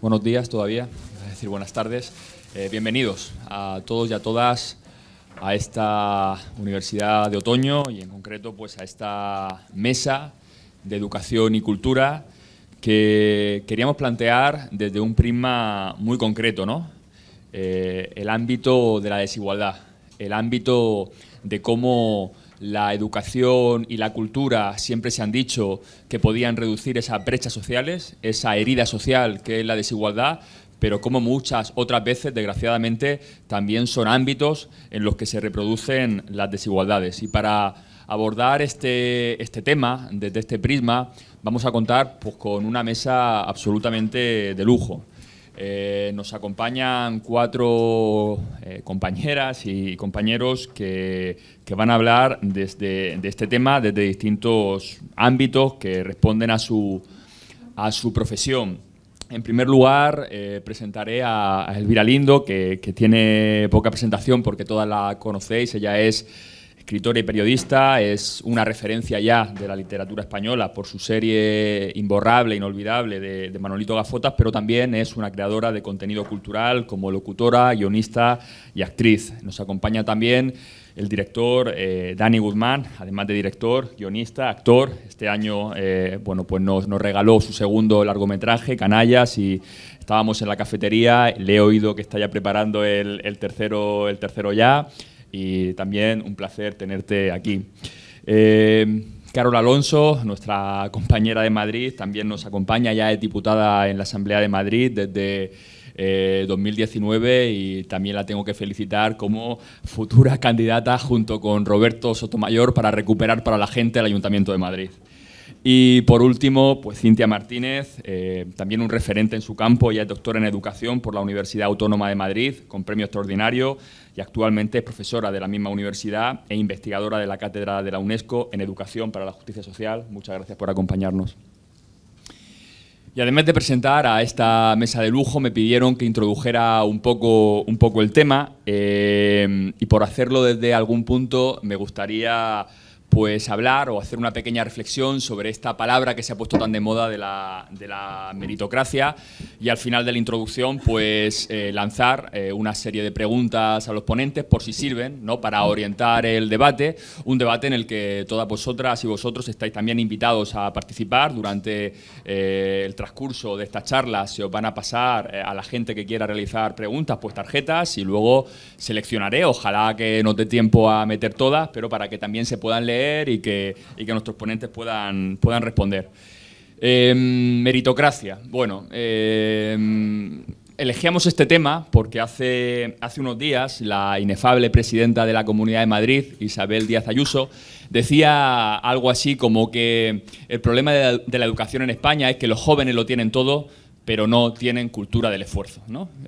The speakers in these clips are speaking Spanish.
Buenos días todavía, es decir, buenas tardes. Eh, bienvenidos a todos y a todas a esta Universidad de Otoño y en concreto pues a esta mesa de educación y cultura que queríamos plantear desde un prisma muy concreto, ¿no? Eh, el ámbito de la desigualdad, el ámbito de cómo la educación y la cultura siempre se han dicho que podían reducir esas brechas sociales, esa herida social que es la desigualdad, pero como muchas otras veces, desgraciadamente, también son ámbitos en los que se reproducen las desigualdades. Y para abordar este, este tema desde este prisma, vamos a contar pues, con una mesa absolutamente de lujo. Eh, nos acompañan cuatro eh, compañeras y compañeros que, van a hablar desde, de este tema desde distintos ámbitos que responden a su, profesión. En primer lugar, eh, presentaré a, Elvira Lindo, que, que tiene poca presentación porque todas la conocéis. Ella es escritora y periodista, es una referencia ya de la literatura española por su serie imborrable, inolvidable de, Manolito Gafotas, pero también es una creadora de contenido cultural como locutora, guionista y actriz. Nos acompaña también el director eh, Dani Guzmán, además de director, guionista, actor. Este año eh, bueno, pues nos, regaló su segundo largometraje, Canallas, y estábamos en la cafetería, le he oído que está ya preparando el, el, el tercero ya y también un placer tenerte aquí. Eh, Carol Alonso, nuestra compañera de Madrid, también nos acompaña, ya es diputada en la Asamblea de Madrid desde 2019 eh, y también la tengo que felicitar como futura candidata junto con Roberto Sotomayor para recuperar para la gente el Ayuntamiento de Madrid. Y por último, pues Cintia Martínez, eh, también un referente en su campo, ella es doctora en educación por la Universidad Autónoma de Madrid, con premio extraordinario, y actualmente es profesora de la misma universidad e investigadora de la Cátedra de la UNESCO en Educación para la Justicia Social. Muchas gracias por acompañarnos. Y además de presentar a esta mesa de lujo, me pidieron que introdujera un poco, un poco el tema eh, y por hacerlo desde algún punto me gustaría pues hablar o hacer una pequeña reflexión sobre esta palabra que se ha puesto tan de moda de la, meritocracia y al final de la introducción pues eh, lanzar eh, una serie de preguntas a los ponentes por si sirven ¿no? para orientar el debate, un debate en el que todas vosotras y vosotros estáis también invitados a participar durante eh, el transcurso de esta charla se os van a pasar a la gente que quiera realizar preguntas pues tarjetas y luego seleccionaré, ojalá que no dé tiempo a meter todas, pero para que también se puedan leer y que, nuestros ponentes puedan, puedan responder. Em, meritocracia. Bueno, em, elegíamos este tema porque hace, hace unos días la inefable presidenta de la Comunidad de Madrid, Isabel Díaz Ayuso, decía algo así como que el problema de la, educación en España es que los jóvenes lo tienen todo, pero no tienen cultura del esfuerzo.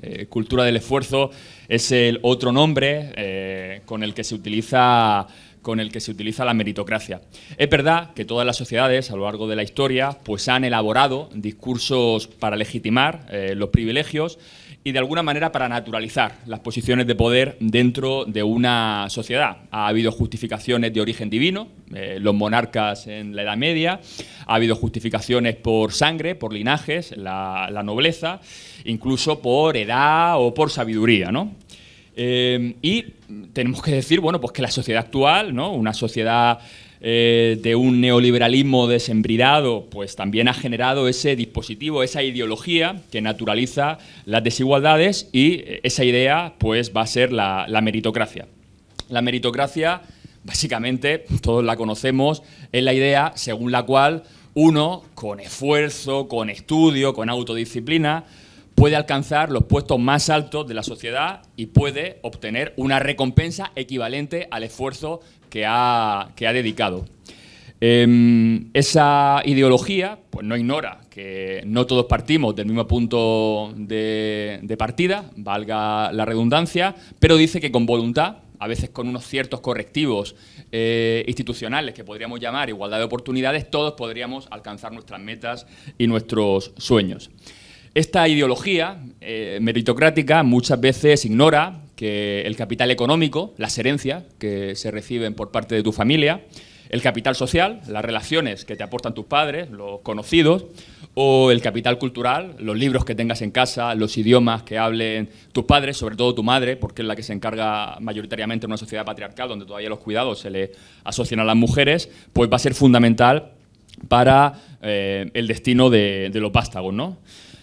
Eh, cultura del esfuerzo es el otro nombre eh, con el que se utiliza con el que se utiliza la meritocracia. Es verdad que todas las sociedades a lo largo de la historia pues, han elaborado discursos para legitimar eh, los privilegios y de alguna manera para naturalizar las posiciones de poder dentro de una sociedad. Ha habido justificaciones de origen divino, eh, los monarcas en la Edad Media, ha habido justificaciones por sangre, por linajes, la, nobleza, incluso por edad o por sabiduría. ¿no? Eh, tenemos que decir, bueno, pues que la sociedad actual, ¿no? Una sociedad eh, de un neoliberalismo desembridado, pues también ha generado ese dispositivo, esa ideología que naturaliza las desigualdades y eh, esa idea, pues, va a ser la meritocracia. La meritocracia, básicamente, todos la conocemos, es la idea según la cual uno, con esfuerzo, con estudio, con autodisciplina, puede alcanzar los puestos más altos de la sociedad y puede obtener una recompensa equivalente al esfuerzo que ha, que ha dedicado. Em, esa ideología pues no ignora que no todos partimos del mismo punto de, partida, valga la redundancia, pero dice que con voluntad a veces con unos ciertos correctivos eh, institucionales que podríamos llamar igualdad de oportunidades, todos podríamos alcanzar nuestras metas y nuestros sueños. Esta ideología eh, meritocrática muchas veces ignora que el capital económico, las herencias que se reciben por parte de tu familia, el capital social, las relaciones que te aportan tus padres, los conocidos, o el capital cultural, los libros que tengas en casa, los idiomas que hablen tus padres, sobre todo tu madre, porque es la que se encarga mayoritariamente en una sociedad patriarcal donde todavía los cuidados se le asocian a las mujeres, pues va a ser fundamental para eh, el destino de, de los vástagos, ¿no?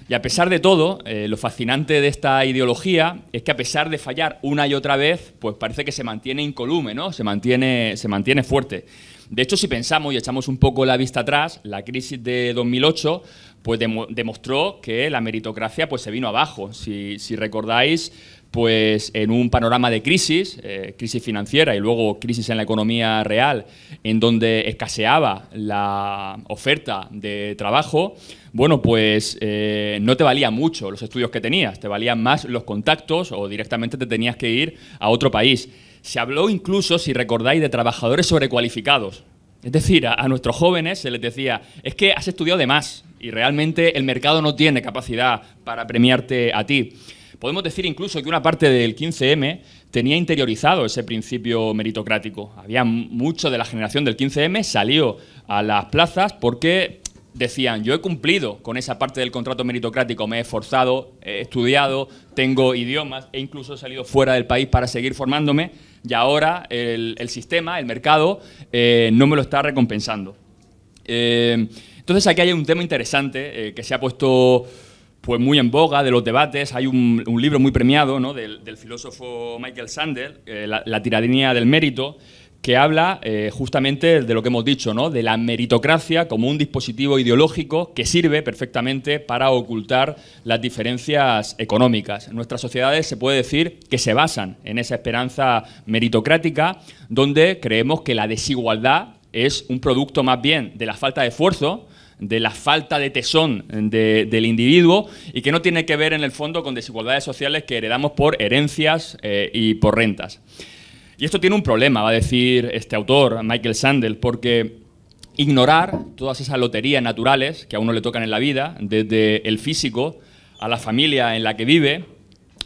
Y a pesar de todo, eh, lo fascinante de esta ideología es que a pesar de fallar una y otra vez, pues parece que se mantiene incolume, ¿no? Se mantiene, se mantiene fuerte. De hecho, si pensamos y echamos un poco la vista atrás, la crisis de 2008 pues demostró que la meritocracia pues se vino abajo. si recordáis, pues en un panorama de crisis, eh, crisis financiera y luego crisis en la economía real, en donde escaseaba la oferta de trabajo, bueno, pues eh, no te valía mucho los estudios que tenías, te valían más los contactos o directamente te tenías que ir a otro país. Se habló incluso, si recordáis, de trabajadores sobrecualificados. Es decir, a, a nuestros jóvenes se les decía, es que has estudiado de más y realmente el mercado no tiene capacidad para premiarte a ti. Podemos decir incluso que una parte del 15M tenía interiorizado ese principio meritocrático. Había mucho de la generación del 15M salió a las plazas porque decían, yo he cumplido con esa parte del contrato meritocrático, me he esforzado, he estudiado, tengo idiomas, e incluso he salido fuera del país para seguir formándome y ahora el, sistema, el mercado, eh, no me lo está recompensando. Eh, entonces aquí hay un tema interesante eh, que se ha puesto pues muy en boga de los debates. Hay un, libro muy premiado ¿no? del, filósofo Michael Sandel, eh, la, tiranía del mérito, que habla eh, justamente de lo que hemos dicho, ¿no? de la meritocracia como un dispositivo ideológico que sirve perfectamente para ocultar las diferencias económicas. En nuestras sociedades se puede decir que se basan en esa esperanza meritocrática, donde creemos que la desigualdad es un producto más bien de la falta de esfuerzo de la falta de tesón eh, del individuo y que no tiene que ver en el fondo con desigualdades sociales que heredamos por herencias eh, y por rentas. Y esto tiene un problema, va a decir este autor, Michael Sandel, porque ignorar todas esas loterías naturales que a uno le tocan en la vida, desde el físico a la familia en la que vive,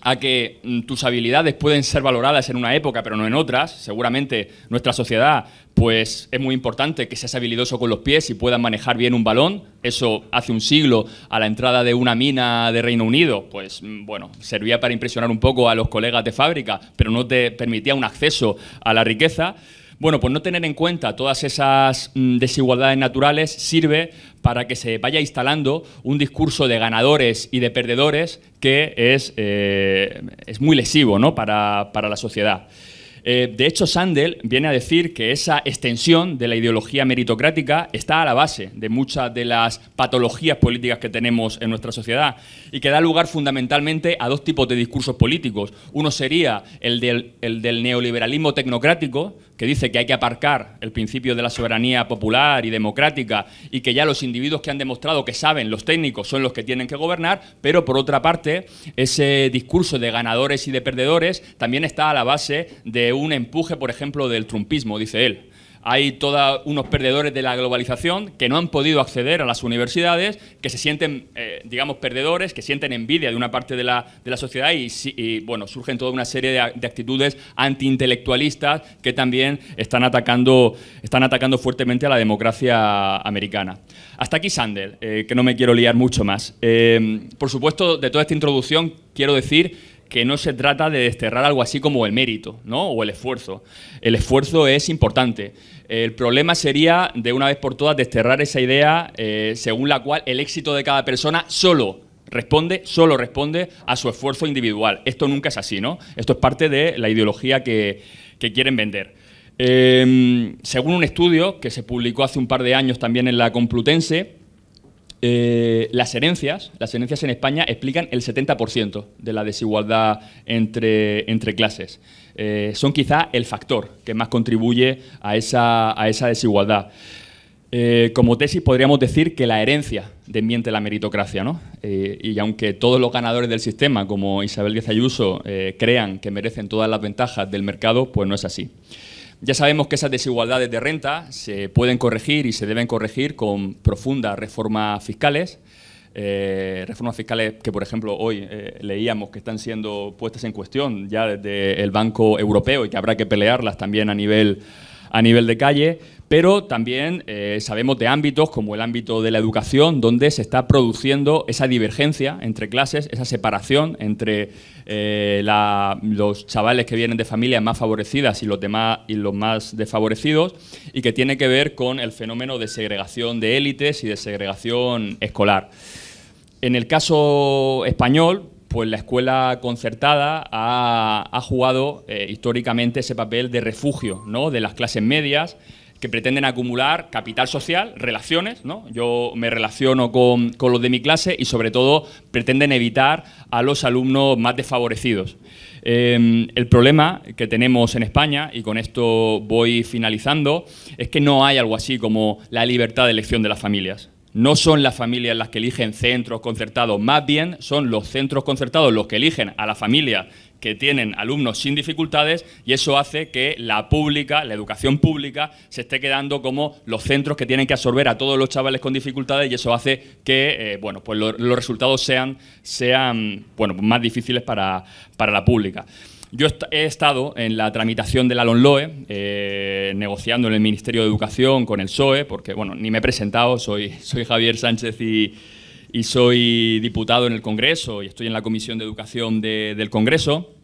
a que mm, tus habilidades pueden ser valoradas en una época, pero no en otras. Seguramente nuestra sociedad, pues es muy importante que seas habilidoso con los pies y puedas manejar bien un balón. Eso hace un siglo, a la entrada de una mina de Reino Unido, pues mm, bueno, servía para impresionar un poco a los colegas de fábrica, pero no te permitía un acceso a la riqueza. Bueno, pues no tener en cuenta todas esas mm, desigualdades naturales sirve para que se vaya instalando un discurso de ganadores y de perdedores que es, eh, es muy lesivo para, para la sociedad. Eh, de hecho, Sandel viene a decir que esa extensión de la ideología meritocrática está a la base de muchas de las patologías políticas que tenemos en nuestra sociedad y que da lugar fundamentalmente a dos tipos de discursos políticos. Uno sería el del, el del neoliberalismo tecnocrático, que dice que hay que aparcar el principio de la soberanía popular y democrática y que ya los individuos que han demostrado que saben, los técnicos, son los que tienen que gobernar, pero por otra parte, ese discurso de ganadores y de perdedores también está a la base de un empuje, por ejemplo, del trumpismo, dice él. Hay todos unos perdedores de la globalización que no han podido acceder a las universidades, que se sienten, eh, digamos, perdedores, que sienten envidia de una parte de la, sociedad y, bueno, surgen toda una serie de, actitudes antiintelectualistas que también están atacando, están atacando fuertemente a la democracia americana. Hasta aquí Sandel, eh, que no me quiero liar mucho más. Eh, por supuesto, de toda esta introducción quiero decir que no se trata de desterrar algo así como el mérito ¿no? o el esfuerzo. El esfuerzo es importante. El problema sería, de una vez por todas, desterrar esa idea eh, según la cual el éxito de cada persona solo responde, solo responde a su esfuerzo individual. Esto nunca es así, ¿no? Esto es parte de la ideología que, quieren vender. Em, según un estudio que se publicó hace un par de años también en la Complutense, eh, las herencias, en España explican el 70% de la desigualdad entre clases. Eh, son quizá el factor que más contribuye a esa, desigualdad. Eh, como tesis podríamos decir que la herencia desmiente la meritocracia, ¿no? Eh, y aunque todos los ganadores del sistema, como Isabel Díaz Ayuso, crean que merecen todas las ventajas del mercado, pues no es así. Ya sabemos que esas desigualdades de renta se pueden corregir y se deben corregir con profundas reformas fiscales, eh, reformas fiscales que, por ejemplo, hoy eh, leíamos que están siendo puestas en cuestión ya desde el Banco Europeo y que habrá que pelearlas también a nivel, a nivel de calle, pero también eh, sabemos de ámbitos como el ámbito de la educación, donde se está produciendo esa divergencia entre clases, esa separación entre los chavales que vienen de familias más favorecidas y los, demás, y los más desfavorecidos, y que tiene que ver con el fenómeno de segregación de élites y de segregación escolar. En el caso español, pues la escuela concertada ha, jugado eh, históricamente ese papel de refugio de las clases medias que pretenden acumular capital social, relaciones, ¿no? Yo me relaciono con, los de mi clase y sobre todo pretenden evitar a los alumnos más desfavorecidos. Em, el problema que tenemos en España, y con esto voy finalizando, es que no hay algo así como la libertad de elección de las familias no son las familias las que eligen centros concertados, más bien son los centros concertados los que eligen a la familia que tienen alumnos sin dificultades y eso hace que la pública, la educación pública, se esté quedando como los centros que tienen que absorber a todos los chavales con dificultades y eso hace que eh, bueno, pues los resultados sean, bueno, más difíciles para, para la pública. Yo he estado en la tramitación del Alonloe, eh, negociando en el Ministerio de Educación con el SOE, porque, bueno, ni me he presentado, soy, Javier Sánchez y, soy diputado en el Congreso y estoy en la Comisión de Educación del Congreso.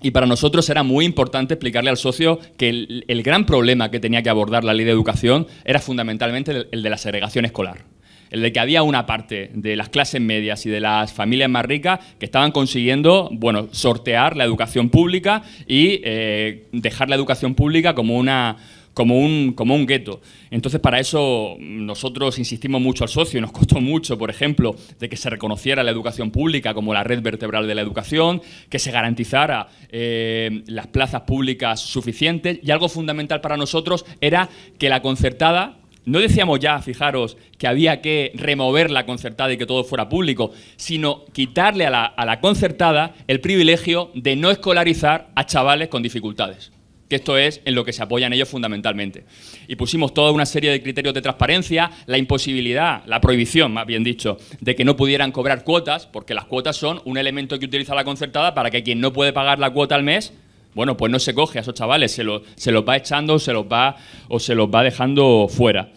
Y para nosotros era muy importante explicarle al socio que el, gran problema que tenía que abordar la ley de educación era fundamentalmente el de la segregación escolar el de que había una parte de las clases medias y de las familias más ricas que estaban consiguiendo, bueno, sortear la educación pública y eh, dejar la educación pública como una como un, como un gueto. Entonces, para eso mm, nosotros insistimos mucho al socio y nos costó mucho, por ejemplo, de que se reconociera la educación pública como la red vertebral de la educación, que se garantizara eh, las plazas públicas suficientes y algo fundamental para nosotros era que la concertada no decíamos ya, fijaros, que había que remover la concertada y que todo fuera público, sino quitarle a la, a la concertada el privilegio de no escolarizar a chavales con dificultades que esto es en lo que se apoyan ellos fundamentalmente. Y pusimos toda una serie de criterios de transparencia, la imposibilidad, la prohibición, más bien dicho, de que no pudieran cobrar cuotas, porque las cuotas son un elemento que utiliza la concertada para que quien no puede pagar la cuota al mes bueno, pues no se coge a esos chavales, se, lo, los va echando se va, o se los va dejando fuera.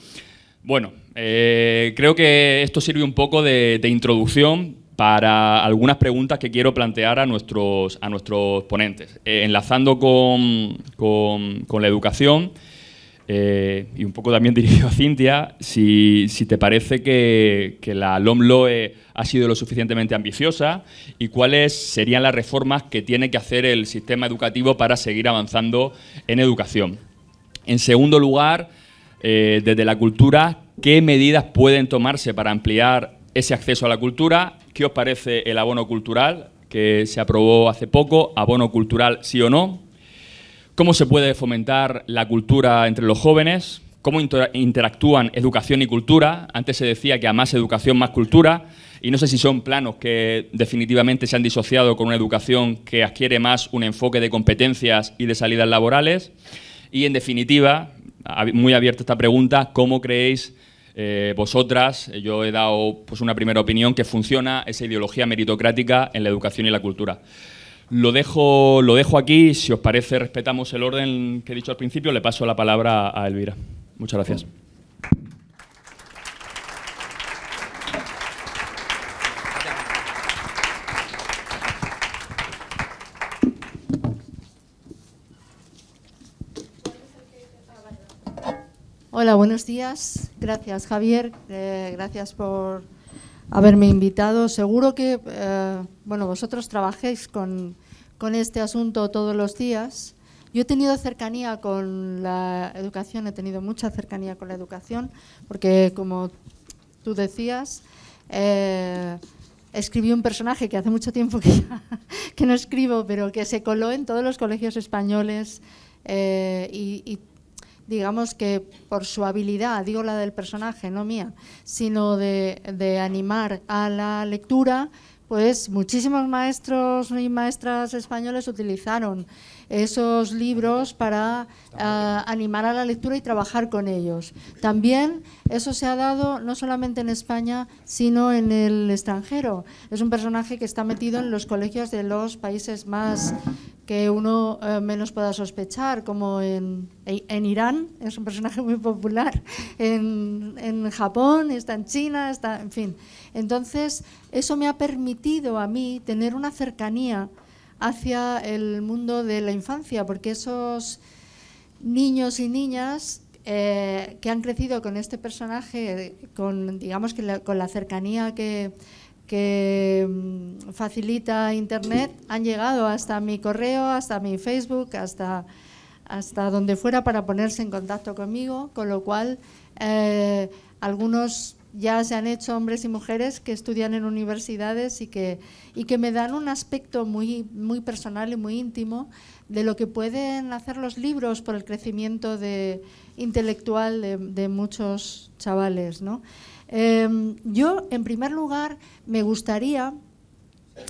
Bueno, eh, creo que esto sirve un poco de, introducción para algunas preguntas que quiero plantear a nuestros, a nuestros ponentes. Eh, enlazando con, con la educación, eh, y un poco también dirigido a Cintia, si, te parece que, la LOMLOE ha sido lo suficientemente ambiciosa y cuáles serían las reformas que tiene que hacer el sistema educativo para seguir avanzando en educación. En segundo lugar, eh, desde la cultura, ¿qué medidas pueden tomarse para ampliar ese acceso a la cultura? ¿Qué os parece el abono cultural que se aprobó hace poco? ¿Abono cultural sí o no? cómo se puede fomentar la cultura entre los jóvenes, cómo interactúan educación y cultura. Antes se decía que a más educación, más cultura, y no sé si son planos que definitivamente se han disociado con una educación que adquiere más un enfoque de competencias y de salidas laborales. Y en definitiva, muy abierta esta pregunta, ¿cómo creéis eh, vosotras, yo he dado pues, una primera opinión, que funciona esa ideología meritocrática en la educación y la cultura? Lo dejo, lo dejo aquí. Si os parece, respetamos el orden que he dicho al principio. Le paso la palabra a Elvira. Muchas gracias. Hola, buenos días. Gracias, Javier. Eh, gracias por haberme invitado. Seguro que, eh, bueno, vosotros trabajéis con con este asunto todos los días. Yo he tenido cercanía con la educación, he tenido mucha cercanía con la educación, porque como tú decías, eh, escribí un personaje que hace mucho tiempo que, no escribo, pero que se coló en todos los colegios españoles eh, y, digamos que por su habilidad, digo la del personaje, no mía, sino de animar a la lectura pues muchísimos maestros y maestras españoles utilizaron esos libros para ah, animar a la lectura y trabajar con ellos. También eso se ha dado no solamente en España, sino en el extranjero. Es un personaje que está metido en los colegios de los países más que uno eh, menos pueda sospechar, como en, Irán, es un personaje muy popular, en, Japón, está en China, está, en fin. Entonces, eso me ha permitido a mí tener una cercanía hacia el mundo de la infancia, porque esos niños y niñas eh, que han crecido con este personaje, con, digamos que la, con la cercanía que, mm, facilita Internet, han llegado hasta mi correo, hasta mi Facebook, hasta, hasta donde fuera para ponerse en contacto conmigo, con lo cual eh, algunos ya se han hecho hombres y mujeres que estudian en universidades y que, que me dan un aspecto muy, muy personal y muy íntimo de lo que pueden hacer los libros por el crecimiento de, intelectual de, muchos chavales. Em, yo, en primer lugar, me gustaría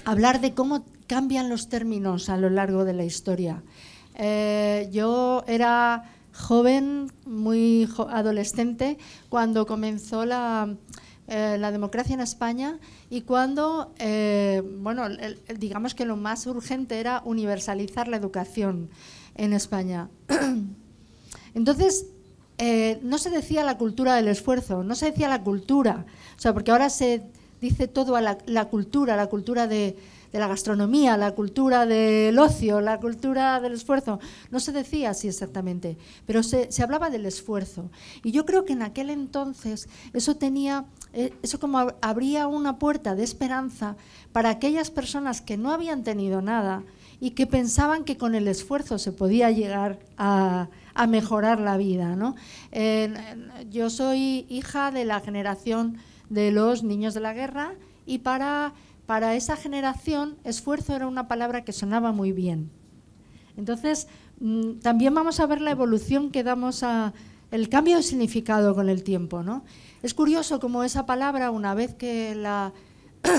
hablar de cómo cambian los términos a lo largo de la historia. Eh, yo era joven, muy adolescente, cuando comenzó eh, la, democracia en España y cuando, eh, bueno, digamos que lo más urgente era universalizar la educación en España. Entonces, eh, no se decía la cultura del esfuerzo, no se decía la cultura, o sea, porque ahora se dice todo a la cultura, la cultura de, de la gastronomía, la cultura del ocio, la cultura del esfuerzo. No se decía así exactamente, pero se, hablaba del esfuerzo. Y yo creo que en aquel entonces eso tenía, eh, eso como abría una puerta de esperanza para aquellas personas que no habían tenido nada y que pensaban que con el esfuerzo se podía llegar a, mejorar la vida. yo soy hija de la generación de los niños de la guerra y para para esa generación esfuerzo era una palabra que sonaba muy bien. Entonces, mm, también vamos a ver la evolución que damos a el cambio de significado con el tiempo. ¿no? Es curioso cómo esa palabra, una vez que la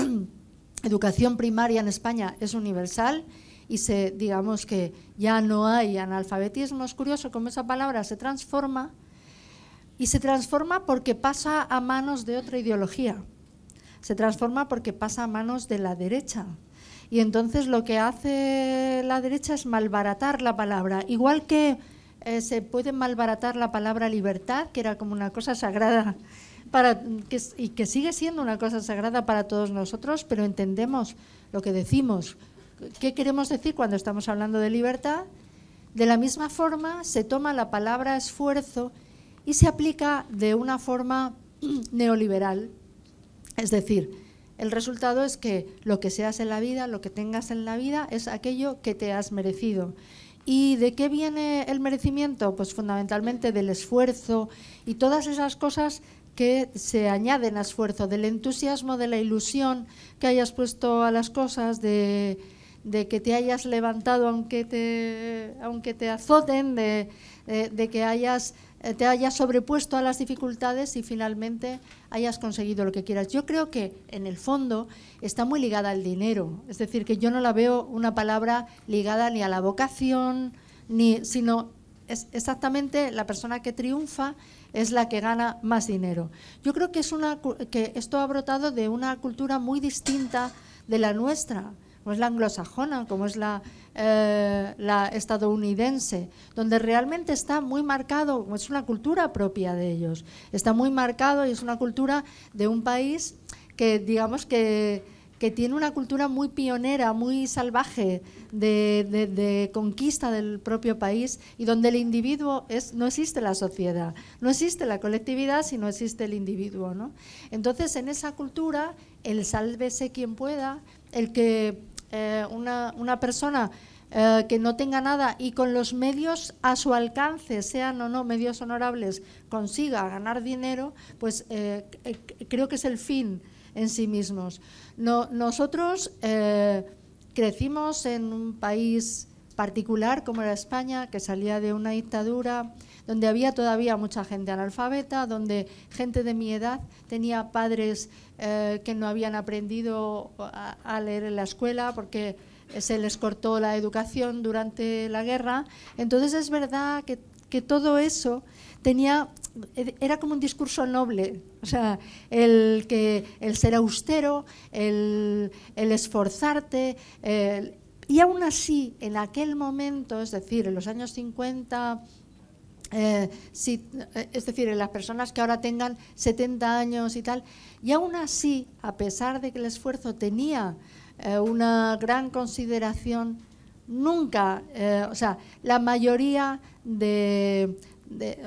educación primaria en España es universal y se, digamos que ya no hay analfabetismo, es curioso cómo esa palabra se transforma y se transforma porque pasa a manos de otra ideología se transforma porque pasa a manos de la derecha. Y entonces lo que hace la derecha es malbaratar la palabra, igual que eh, se puede malbaratar la palabra libertad, que era como una cosa sagrada para, y que sigue siendo una cosa sagrada para todos nosotros, pero entendemos lo que decimos, qué queremos decir cuando estamos hablando de libertad. De la misma forma, se toma la palabra esfuerzo y se aplica de una forma neoliberal, es decir, el resultado es que lo que seas en la vida, lo que tengas en la vida, es aquello que te has merecido. ¿Y de qué viene el merecimiento? Pues fundamentalmente del esfuerzo y todas esas cosas que se añaden a esfuerzo, del entusiasmo, de la ilusión que hayas puesto a las cosas, de, que te hayas levantado aunque te, aunque te azoten, de eh, que hayas eh, te hayas sobrepuesto a las dificultades y finalmente hayas conseguido lo que quieras. Yo creo que en el fondo está muy ligada al dinero, es decir, que yo no la veo una palabra ligada ni a la vocación, ni, sino es exactamente la persona que triunfa es la que gana más dinero. Yo creo que, es una, que esto ha brotado de una cultura muy distinta de la nuestra como es la anglosajona, como es la, eh, estadounidense, donde realmente está muy marcado, es una cultura propia de ellos, está muy marcado y es una cultura de un país que digamos que, tiene una cultura muy pionera, muy salvaje de, conquista del propio país y donde el individuo es, no existe la sociedad, no existe la colectividad, si no existe el individuo. Entonces, en esa cultura, el sálvese quien pueda, el que eh, una, persona eh, que no tenga nada y con los medios a su alcance, sean o no medios honorables, consiga ganar dinero, pues eh, creo que es el fin en sí mismos. nosotros crecimos en un país particular como era España, que salía de una dictadura, donde había todavía mucha gente analfabeta, donde gente de mi edad tenía padres eh, que no habían aprendido a, leer en la escuela porque eh, se les cortó la educación durante la guerra. Entonces es verdad que, todo eso tenía eh, era como un discurso noble, o sea, el, que, el ser austero, el, esforzarte, y aún así, en aquel momento, es decir, en los años 50, eh, eh, es decir, en las personas que ahora tengan 70 años y tal, y aún así, a pesar de que el esfuerzo tenía eh, una gran consideración, nunca, o sea, la mayoría de,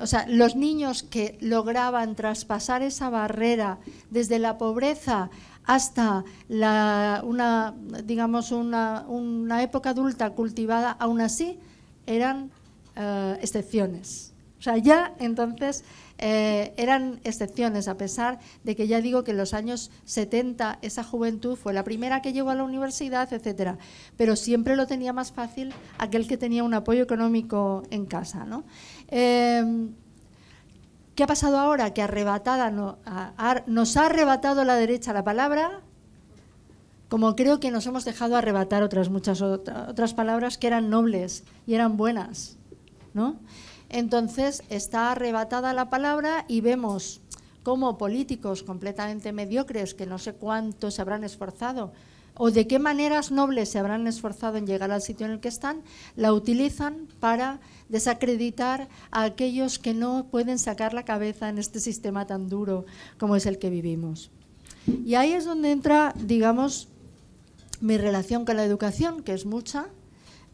o sea, los niños que lograban traspasar esa barrera desde la pobreza hasta la, una, digamos, una, época adulta cultivada, aún así, eran excepciones. O sea, ya entonces eh, eran excepciones, a pesar de que ya digo que en los años 70 esa juventud fue la primera que llegó a la universidad, etc. Pero siempre lo tenía más fácil aquel que tenía un apoyo económico en casa. Em, ¿Qué ha pasado ahora? Que arrebatada nos ha arrebatado la derecha la palabra, como creo que nos hemos dejado arrebatar otras muchas otras palabras que eran nobles y eran buenas, ¿no? Entonces está arrebatada la palabra y vemos cómo políticos completamente mediocres, que no sé cuánto se habrán esforzado, o de qué maneras nobles se habrán esforzado en llegar al sitio en el que están, la utilizan para desacreditar a aquellos que no pueden sacar la cabeza en este sistema tan duro como es el que vivimos. Y ahí es donde entra, digamos, mi relación con la educación, que es mucha,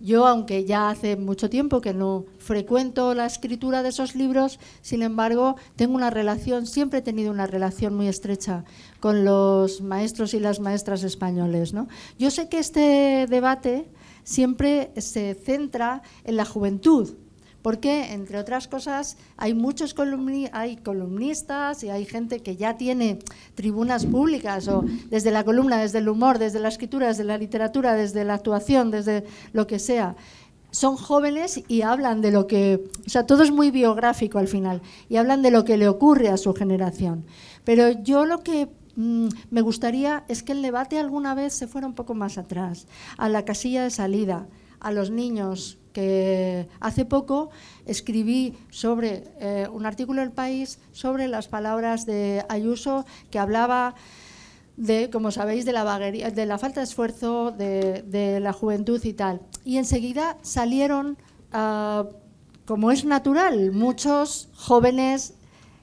yo, aunque ya hace mucho tiempo que no frecuento la escritura de esos libros, sin embargo, tengo una relación, siempre he tenido una relación muy estrecha con los maestros y las maestras españoles. ¿no? Yo sé que este debate siempre se centra en la juventud, porque, entre otras cosas, hay muchos hay columnistas y hay gente que ya tiene tribunas públicas, o desde la columna, desde el humor, desde la escritura, desde la literatura, desde la actuación, desde lo que sea son jóvenes y hablan de lo que, o sea, todo es muy biográfico al final, y hablan de lo que le ocurre a su generación. Pero yo lo que mm, me gustaría es que el debate alguna vez se fuera un poco más atrás, a la casilla de salida, a los niños, que hace poco escribí sobre eh, un artículo El país sobre las palabras de Ayuso que hablaba de, como sabéis, de la, vaguería, de la falta de esfuerzo de, la juventud y tal. Y enseguida salieron, ah, como es natural, muchos jóvenes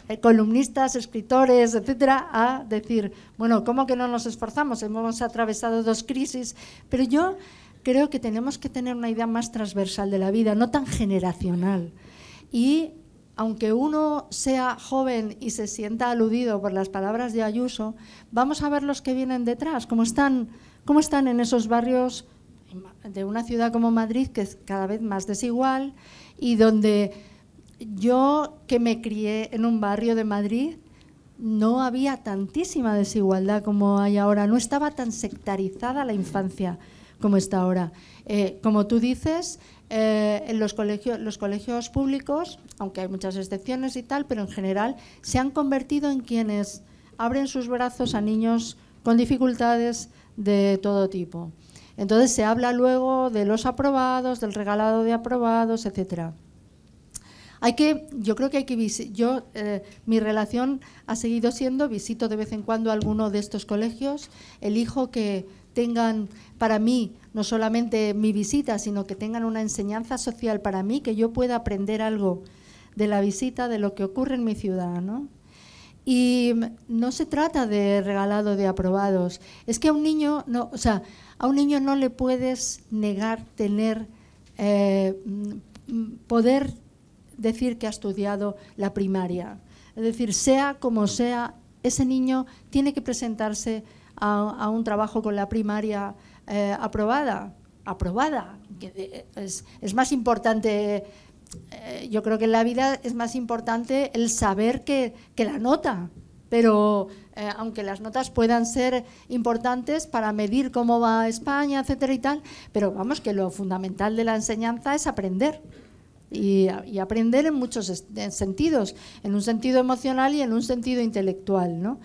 eh, columnistas, escritores, etcétera, a decir, bueno, ¿cómo que no nos esforzamos? Hemos atravesado dos crisis, pero yo creo que tenemos que tener una idea más transversal de la vida, no tan generacional. Y aunque uno sea joven y se sienta aludido por las palabras de Ayuso, vamos a ver los que vienen detrás, cómo están, cómo están en esos barrios de una ciudad como Madrid, que es cada vez más desigual, y donde yo, que me crié en un barrio de Madrid, no había tantísima desigualdad como hay ahora, no estaba tan sectarizada la infancia como está ahora. Eh, como tú dices, eh, en los, colegios públicos, aunque hay muchas excepciones y tal, pero en general se han convertido en quienes abren sus brazos a niños con dificultades de todo tipo. Entonces se habla luego de los aprobados, del regalado de aprobados, etcétera. Hay que, yo creo que hay que yo eh, mi relación ha seguido siendo visito de vez en cuando alguno de estos colegios, elijo que tengan para mí no solamente mi visita, sino que tengan una enseñanza social para mí, que yo pueda aprender algo de la visita, de lo que ocurre en mi ciudad. Y no se trata de regalado de aprobados. Es que a un niño no, o sea, a un niño no le puedes negar tener eh, poder decir que ha estudiado la primaria. Es decir, sea como sea, ese niño tiene que presentarse a, un trabajo con la primaria eh, aprobada, aprobada. Eh, es, es más importante, eh, yo creo que en la vida es más importante el saber que, la nota, pero aunque las notas puedan ser importantes para medir cómo va España, etcétera y tal, pero vamos que lo fundamental de la enseñanza es aprender. Y, aprender en muchos sentidos, en un sentido emocional y en un sentido intelectual. ¿no?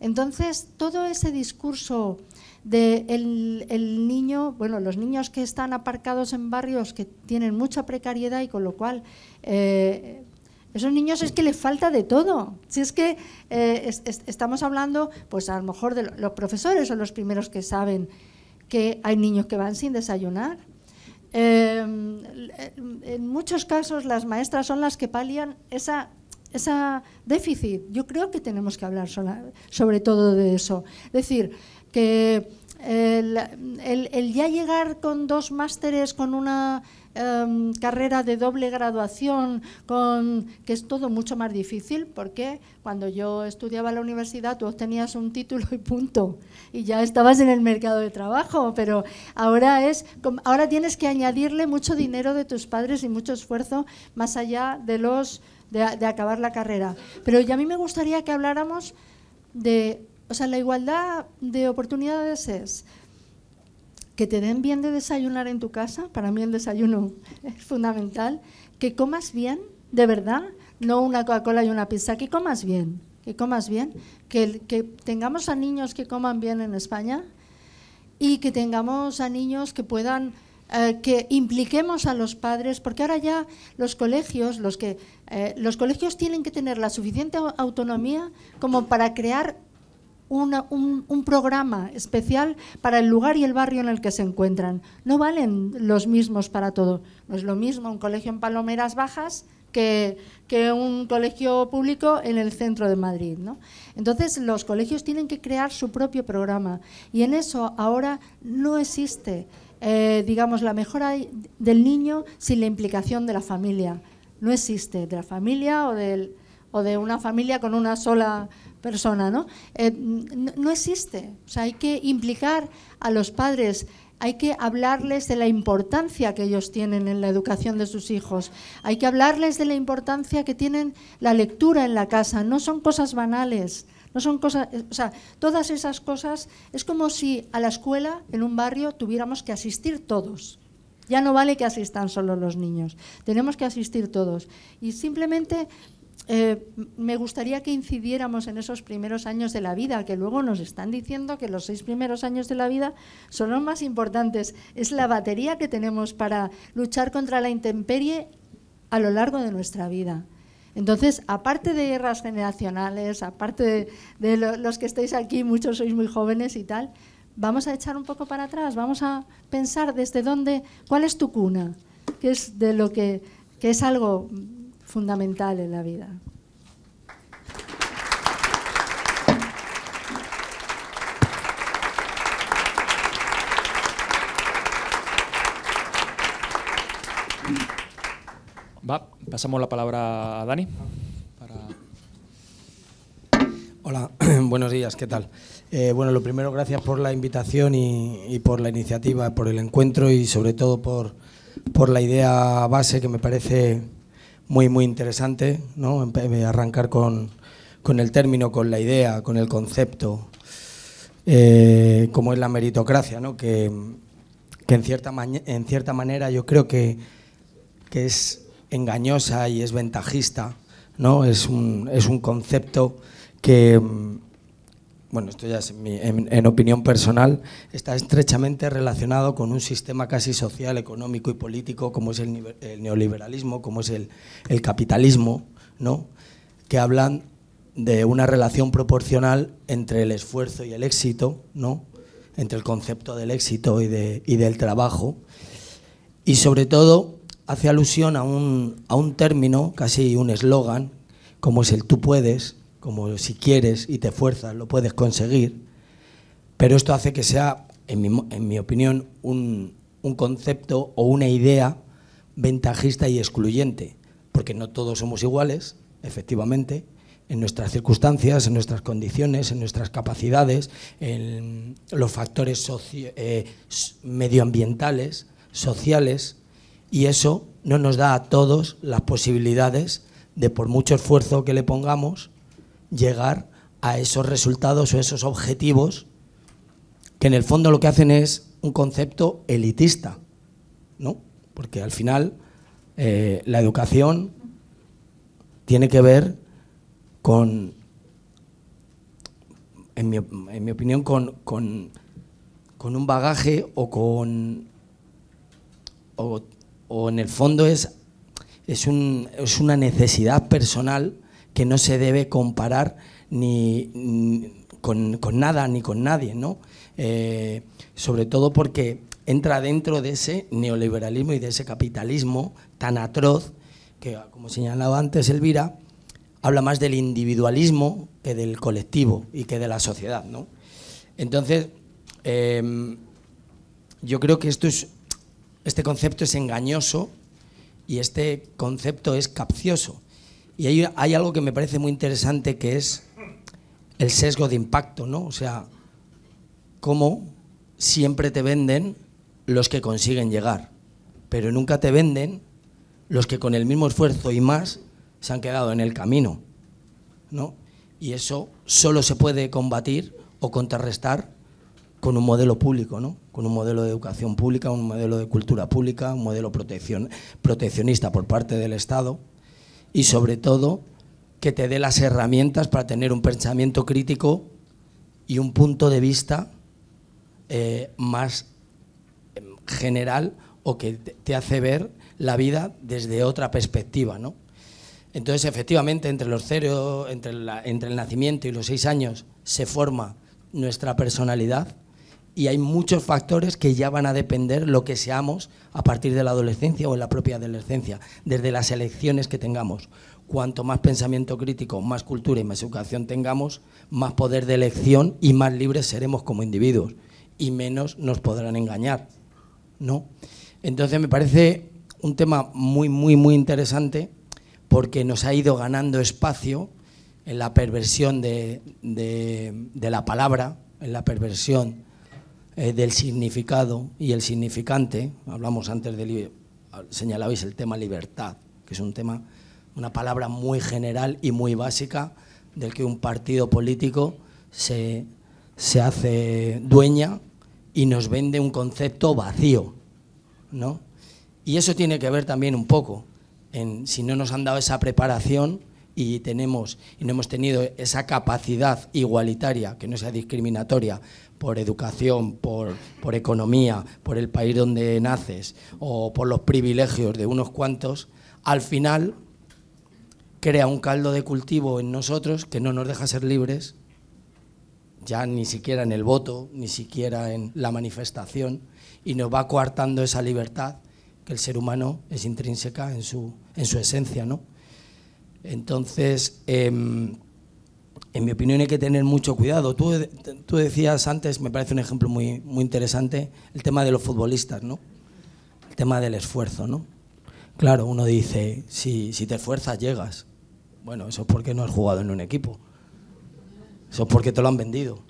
Entonces, todo ese discurso de el, niño, bueno, los niños que están aparcados en barrios que tienen mucha precariedad y con lo cual eh, esos niños es que les falta de todo. Si es que eh, estamos hablando, pues a lo mejor de los profesores son los primeros que saben que hay niños que van sin desayunar. Eh, en muchos casos las maestras son las que palian esa esa déficit. Yo creo que tenemos que hablar sobre todo de eso. Es decir, que el, ya llegar con dos másteres, con una em, carrera de doble graduación, con, que es todo mucho más difícil, porque cuando yo estudiaba en la universidad tú obtenías un título y punto y ya estabas en el mercado de trabajo, pero ahora, es, ahora tienes que añadirle mucho dinero de tus padres y mucho esfuerzo más allá de, los, de, acabar la carrera. Pero ya a mí me gustaría que habláramos de, o sea, la igualdad de oportunidades es que te den bien de desayunar en tu casa, para mí el desayuno es fundamental, que comas bien, de verdad, no una Coca-Cola y una pizza, que comas bien que comas bien, que, tengamos a niños que coman bien en España y que tengamos a niños que puedan eh, que impliquemos a los padres, porque ahora ya los colegios, los, que, eh, los colegios tienen que tener la suficiente autonomía como para crear un, programa especial para el lugar y el barrio en el que se encuentran. No valen los mismos para todo. No es lo mismo un colegio en Palomeras Bajas que, un colegio público en el centro de Madrid. ¿no? Entonces, los colegios tienen que crear su propio programa y en eso ahora no existe, eh, digamos, la mejora del niño sin la implicación de la familia. No existe, de la familia o, del, de una familia con una sola persona. ¿no? Eh, no, existe. O hay que implicar a los padres hay que hablarles de la importancia que ellos tienen en la educación de sus hijos, hay que hablarles de la importancia que tienen la lectura en la casa, no son cosas banales, no son cosas, eh, sea, todas esas cosas es como si a la escuela en un barrio tuviéramos que asistir todos. Ya no vale que asistan solo los niños, tenemos que asistir todos. Y simplemente eh, me gustaría que incidiéramos en esos primeros años de la vida, que luego nos están diciendo que los seis primeros años de la vida son los más importantes. Es la batería que tenemos para luchar contra la intemperie a lo largo de nuestra vida. Entonces, aparte de guerras generacionales, aparte de, los que estáis aquí, muchos sois muy jóvenes y tal, vamos a echar un poco para atrás, vamos a pensar desde dónde, cuál es tu cuna, que es de lo que, que es algo fundamental en la vida. Va, pasamos la palabra a Dani. Hola, buenos días, ¿qué tal? Eh, bueno, lo primero, gracias por la invitación y, y, por la iniciativa, por el encuentro y sobre todo por, por la idea base que me parece muy, muy interesante, ¿no? Em, em, eh, arrancar con, con el término, con la idea, con el concepto, eh, como es la meritocracia, ¿no? que, en, cierta en cierta manera yo creo que, es engañosa y es ventajista, ¿no? es un concepto que bueno, esto ya es en, opinión personal, está estrechamente relacionado con un sistema casi social, económico y político como es el, neoliberalismo, como es el, capitalismo, ¿no? que hablan de una relación proporcional entre el esfuerzo y el éxito, ¿no? entre el concepto del éxito y, del trabajo, y sobre todo hace alusión a un, a un término, casi un eslogan, como es el tú puedes, como si quieres y te fuerzas lo puedes conseguir, pero esto hace que sea, en mi, opinión, un, concepto o una idea ventajista y excluyente, porque no todos somos iguales, efectivamente, en nuestras circunstancias, en nuestras condiciones, en nuestras capacidades, en los factores eh, medioambientales, sociales, y eso no nos da a todos las posibilidades de, por mucho esfuerzo que le pongamos, llegar a esos resultados o esos objetivos que en el fondo lo que hacen es un concepto elitista, ¿no? Porque al final eh, la educación tiene que ver con, en mi, opinión, con, con, un bagaje o con... O, o en el fondo es, es, un, es una necesidad personal que no se debe comparar ni, mm, con, nada ni con nadie, ¿no? Eh, sobre todo porque entra dentro de ese neoliberalismo y de ese capitalismo tan atroz que, como señalaba antes Elvira, habla más del individualismo que del colectivo y que de la sociedad, Entonces, em, yo creo que esto es, este concepto es engañoso y este concepto es capcioso. Y hay, algo que me parece muy interesante que es el sesgo de impacto, ¿no? O sea, cómo siempre te venden los que consiguen llegar, pero nunca te venden los que con el mismo esfuerzo y más se han quedado en el camino, ¿no? Y eso solo se puede combatir o contrarrestar con un modelo público, ¿no? con un modelo de educación pública, un modelo de cultura pública, un modelo proteccionista por parte del Estado, y sobre todo que te dé las herramientas para tener un pensamiento crítico y un punto de vista eh, más em, general o que te hace ver la vida desde otra perspectiva. ¿no? Entonces, efectivamente, entre los cero, entre, entre el nacimiento y los seis años se forma nuestra personalidad y hay muchos factores que ya van a depender lo que seamos a partir de la adolescencia o en la propia adolescencia, desde las elecciones que tengamos. Cuanto más pensamiento crítico, más cultura y más educación tengamos, más poder de elección y más libres seremos como individuos y menos nos podrán engañar. ¿no? Entonces me parece un tema muy, muy, muy interesante porque nos ha ido ganando espacio en la perversión de, de la palabra, en la perversión eh, del significado y el significante, hablamos antes de, ah, señalabais el tema libertad, que es un tema, una palabra muy general y muy básica del que un partido político se, se hace dueña y nos vende un concepto vacío, ¿no? Y eso tiene que ver también un poco en si no nos han dado esa preparación y tenemos y no hemos tenido esa capacidad igualitaria, que no sea discriminatoria, por educación, por, economía, por el país donde naces o por los privilegios de unos cuantos, al final crea un caldo de cultivo en nosotros que no nos deja ser libres, ya ni siquiera en el voto, ni siquiera en la manifestación, y nos va coartando esa libertad que el ser humano es intrínseca en su, en su esencia. ¿no? Entonces, em, en mi opinión hay que tener mucho cuidado. Tú, decías antes, me parece un ejemplo muy, muy interesante, el tema de los futbolistas, ¿no? El tema del esfuerzo, ¿no? Claro, uno dice, si, si te esfuerzas, llegas. Bueno, eso es porque no has jugado en un equipo. Eso es porque te lo han vendido.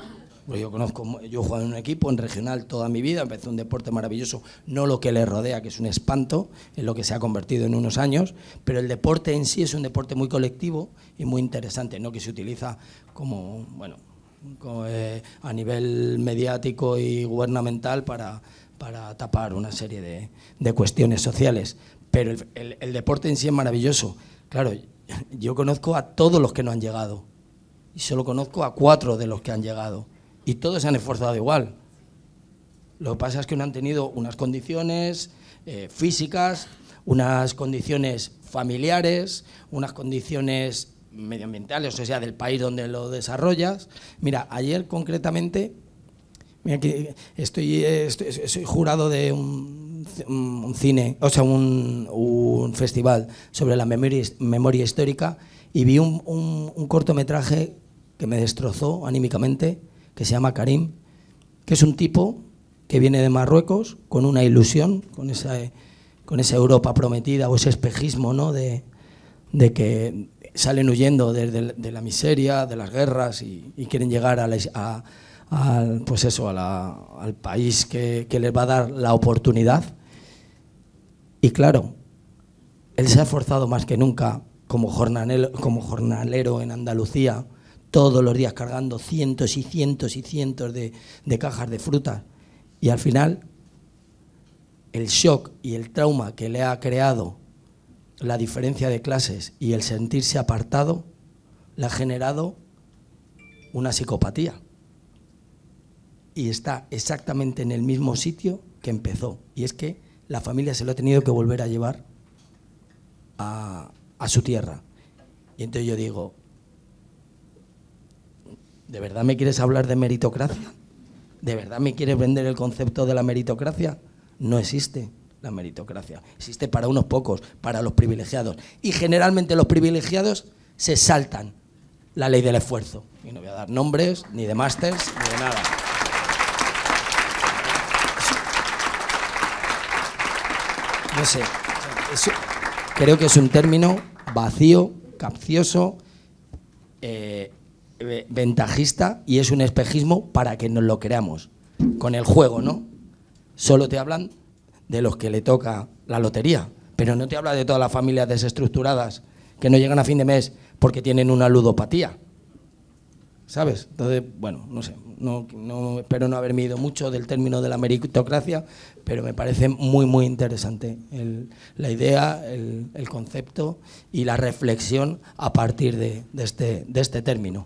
Pues yo conozco, yo he jugado en un equipo, en regional toda mi vida, empezó un deporte maravilloso, no lo que le rodea, que es un espanto, en lo que se ha convertido en unos años, pero el deporte en sí es un deporte muy colectivo y muy interesante, no que se utiliza como, bueno, eh, a nivel mediático y gubernamental para, tapar una serie de, cuestiones sociales. Pero el deporte en sí es maravilloso. Claro, yo conozco a todos los que no han llegado y solo conozco a cuatro de los que han llegado y todos se han esforzado igual. Lo que pasa es que uno han tenido unas condiciones eh, físicas, unas condiciones familiares, unas condiciones medioambientales, o sea, del país donde lo desarrollas. Mira, ayer concretamente, mira que estoy, soy jurado de un, cine, o sea, un, festival sobre la memoria, histórica y vi un, un cortometraje que me destrozó anímicamente que se llama Karim, que es un tipo que viene de Marruecos con una ilusión, con esa, eh, con esa Europa prometida o ese espejismo ¿no? de, que salen huyendo de, la miseria, de las guerras y, quieren llegar pues eso, al país que, les va a dar la oportunidad. Y claro, él se ha esforzado más que nunca como jornalero, como jornalero en Andalucía, todos los días cargando cientos y cientos y cientos de, cajas de fruta Y al final, el shock y el trauma que le ha creado la diferencia de clases y el sentirse apartado, le ha generado una psicopatía. Y está exactamente en el mismo sitio que empezó. Y es que la familia se lo ha tenido que volver a llevar a su tierra. Y entonces yo digo, ¿De verdad me quieres hablar de meritocracia? ¿De verdad me quieres vender el concepto de la meritocracia? No existe la meritocracia. Existe para unos pocos, para los privilegiados. Y generalmente los privilegiados se saltan la ley del esfuerzo. Y no voy a dar nombres, ni de másters, ni de nada. No sé. creo que es un término vacío, capcioso, eh, ventajista y es un espejismo para que nos lo creamos. Con el juego, ¿no? Solo te hablan de los que le toca la lotería, pero no te habla de todas las familias desestructuradas que no llegan a fin de mes porque tienen una ludopatía. ¿Sabes? Entonces, bueno, no sé, no, no, espero no haberme ido mucho del término de la meritocracia, pero me parece muy, muy interesante la idea, el, concepto y la reflexión a partir de este, este término.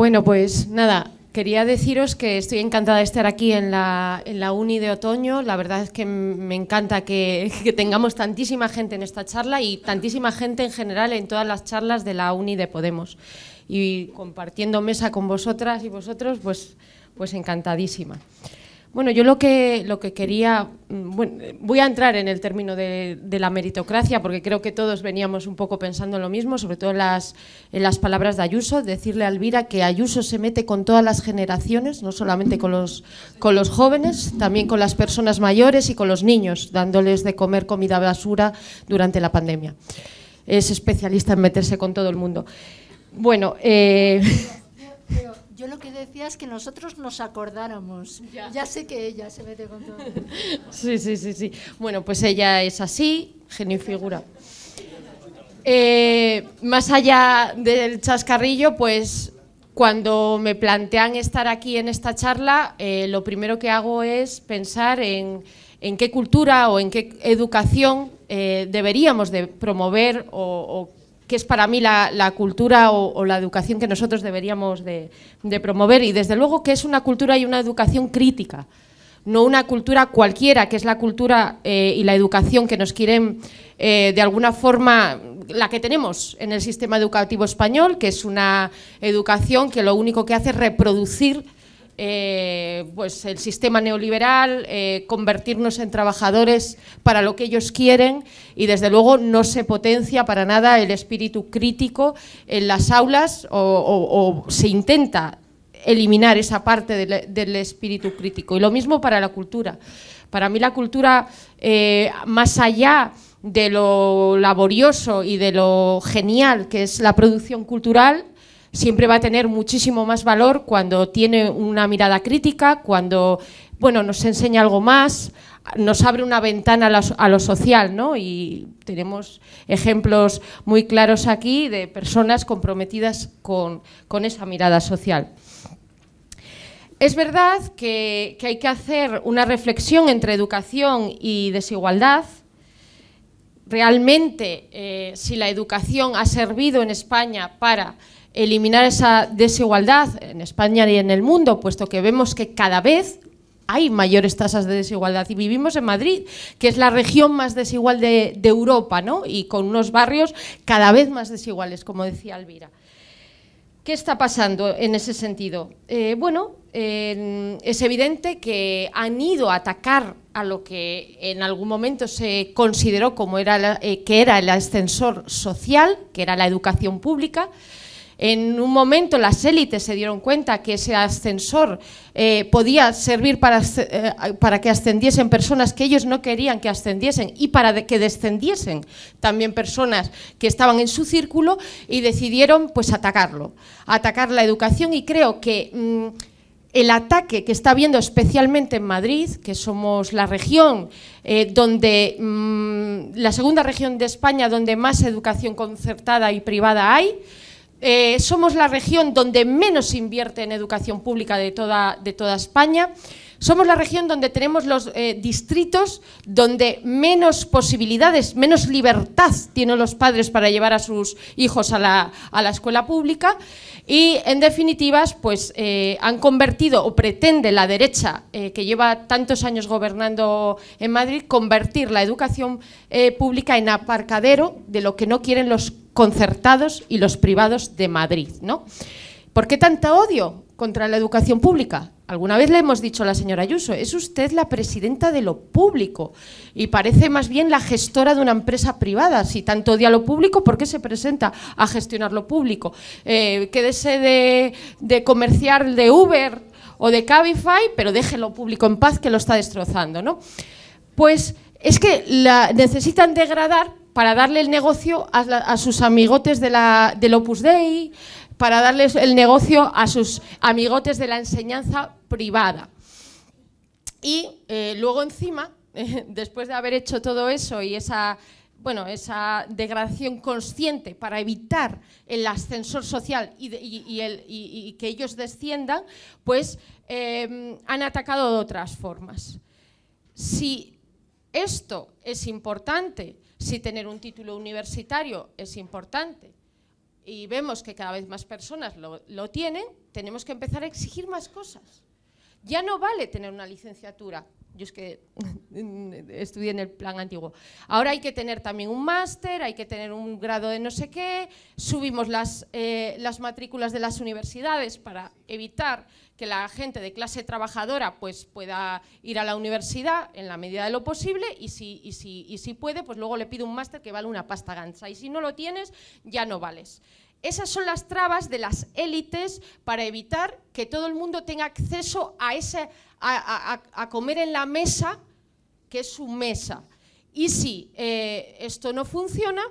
Bueno, pues nada, Quería deciros que estoy encantada de estar aquí en la, Uni de Otoño. La verdad es que me encanta que, que, tengamos tantísima gente en esta charla y tantísima gente en general en todas las charlas de la Uni de Podemos. Y compartiendo mesa con vosotras y vosotros, pues, pues encantadísima. Bueno, yo lo que, lo que quería, mm, voy a entrar en el término de, la meritocracia, porque creo que todos veníamos un poco pensando lo mismo, sobre todo en las, las palabras de Ayuso, decirle a Elvira que Ayuso se mete con todas las generaciones, no solamente con los, con los jóvenes, también con las personas mayores y con los niños, dándoles de comer comida basura durante la pandemia. Es especialista en meterse con todo el mundo. Bueno, eh... Yo lo que decía es que nosotros nos acordáramos. Ya, sé que ella se mete con todo. sí, sí, sí, sí. Bueno, pues ella es así, genio y figura. Eh, más allá del chascarrillo, pues cuando me plantean estar aquí en esta charla, eh, lo primero que hago es pensar en, en qué cultura o en qué educación eh, deberíamos de promover o, o que es para mí la, cultura o, la educación que nosotros deberíamos de, promover y desde luego que es una cultura y una educación crítica, no una cultura cualquiera, que es la cultura eh, y la educación que nos quieren eh, de alguna forma, la que tenemos en el sistema educativo español, que es una educación que lo único que hace es reproducir eh, pues el sistema neoliberal, eh, convertirnos en trabajadores para lo que ellos quieren y desde luego no se potencia para nada el espíritu crítico en las aulas o, se intenta eliminar esa parte del, espíritu crítico. Y lo mismo para la cultura. Para mí la cultura, eh, más allá de lo laborioso y de lo genial que es la producción cultural, siempre va a tener muchísimo más valor cuando tiene una mirada crítica, cuando bueno, nos enseña algo más, nos abre una ventana a lo, social, ¿no? Y tenemos ejemplos muy claros aquí de personas comprometidas con, esa mirada social. Es verdad que, hay que hacer una reflexión entre educación y desigualdad. Realmente, eh, si la educación ha servido en España para eliminar esa desigualdad en España y en el mundo, puesto que vemos que cada vez hay mayores tasas de desigualdad y vivimos en Madrid, que es la región más desigual de, Europa, ¿no? y con unos barrios cada vez más desiguales, como decía Alvira. ¿Qué está pasando en ese sentido? Eh, bueno, es evidente que han ido a atacar a lo que en algún momento se consideró como era eh, que era el ascensor social, que era la educación pública, en un momento las élites se dieron cuenta que ese ascensor eh, podía servir eh, para, que ascendiesen personas que ellos no querían que ascendiesen y para que descendiesen también personas que estaban en su círculo y decidieron pues atacarlo, atacar la educación y creo que... Mm, el ataque que está habiendo especialmente en Madrid, que somos la región eh, donde, mm, la segunda región de España donde más educación concertada y privada hay, eh, somos la región donde menos se invierte en educación pública de toda, España. Somos la región donde tenemos los eh, distritos donde menos posibilidades, menos libertad tienen los padres para llevar a sus hijos a la, escuela pública y, en definitiva, pues eh, han convertido o pretende la derecha que lleva tantos años gobernando en Madrid convertir la educación pública en aparcadero de lo que no quieren los concertados y los privados de Madrid. ¿no? ¿Por qué tanto odio contra la educación pública? Alguna vez le hemos dicho a la señora Ayuso, es usted la presidenta de lo público y parece más bien la gestora de una empresa privada. Si tanto odia lo público, ¿por qué se presenta a gestionar lo público? Eh, quédese de, comerciar de Uber o de Cabify, pero lo público en paz que lo está destrozando. ¿no? Pues es que la necesitan degradar para darle el negocio a, sus amigotes de del Opus Dei, para darles el negocio a sus amigotes de la enseñanza privada. Y eh, luego encima, después de haber hecho todo eso y esa, bueno, esa degradación consciente para evitar el ascensor social y, que ellos desciendan, pues em, han atacado de otras formas. Si esto es importante, si tener un título universitario es importante y vemos que cada vez más personas lo, tienen, tenemos que empezar a exigir más cosas. Ya no vale tener una licenciatura, yo es que estudié en el plan antiguo. Ahora hay que tener también un máster, hay que tener un grado de no sé qué, subimos las, eh, las matrículas de las universidades para evitar que la gente de clase trabajadora pues, pueda ir a la universidad en la medida de lo posible y si, si, puede, pues luego le pide un máster que vale una pasta gansa y si no lo tienes, ya no vales. Esas son las trabas de las élites para evitar que todo el mundo tenga acceso a, ese, a, a, a comer en la mesa, que es su mesa. Y si eh, esto no funciona,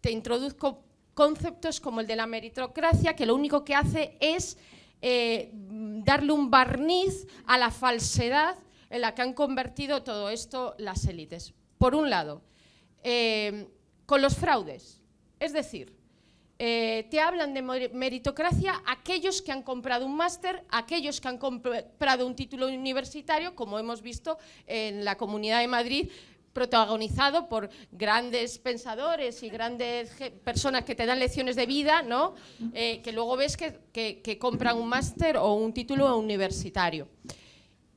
te introduzco conceptos como el de la meritocracia, que lo único que hace es eh, darle un barniz a la falsedad en la que han convertido todo esto las élites. Por un lado, eh, con los fraudes, es decir, eh, te hablan de meritocracia aquellos que han comprado un máster, aquellos que han comprado un título universitario, como hemos visto en la Comunidad de Madrid, protagonizado por grandes pensadores y grandes personas que te dan lecciones de vida, ¿no? Eh, que luego ves que, compran un máster o un título universitario.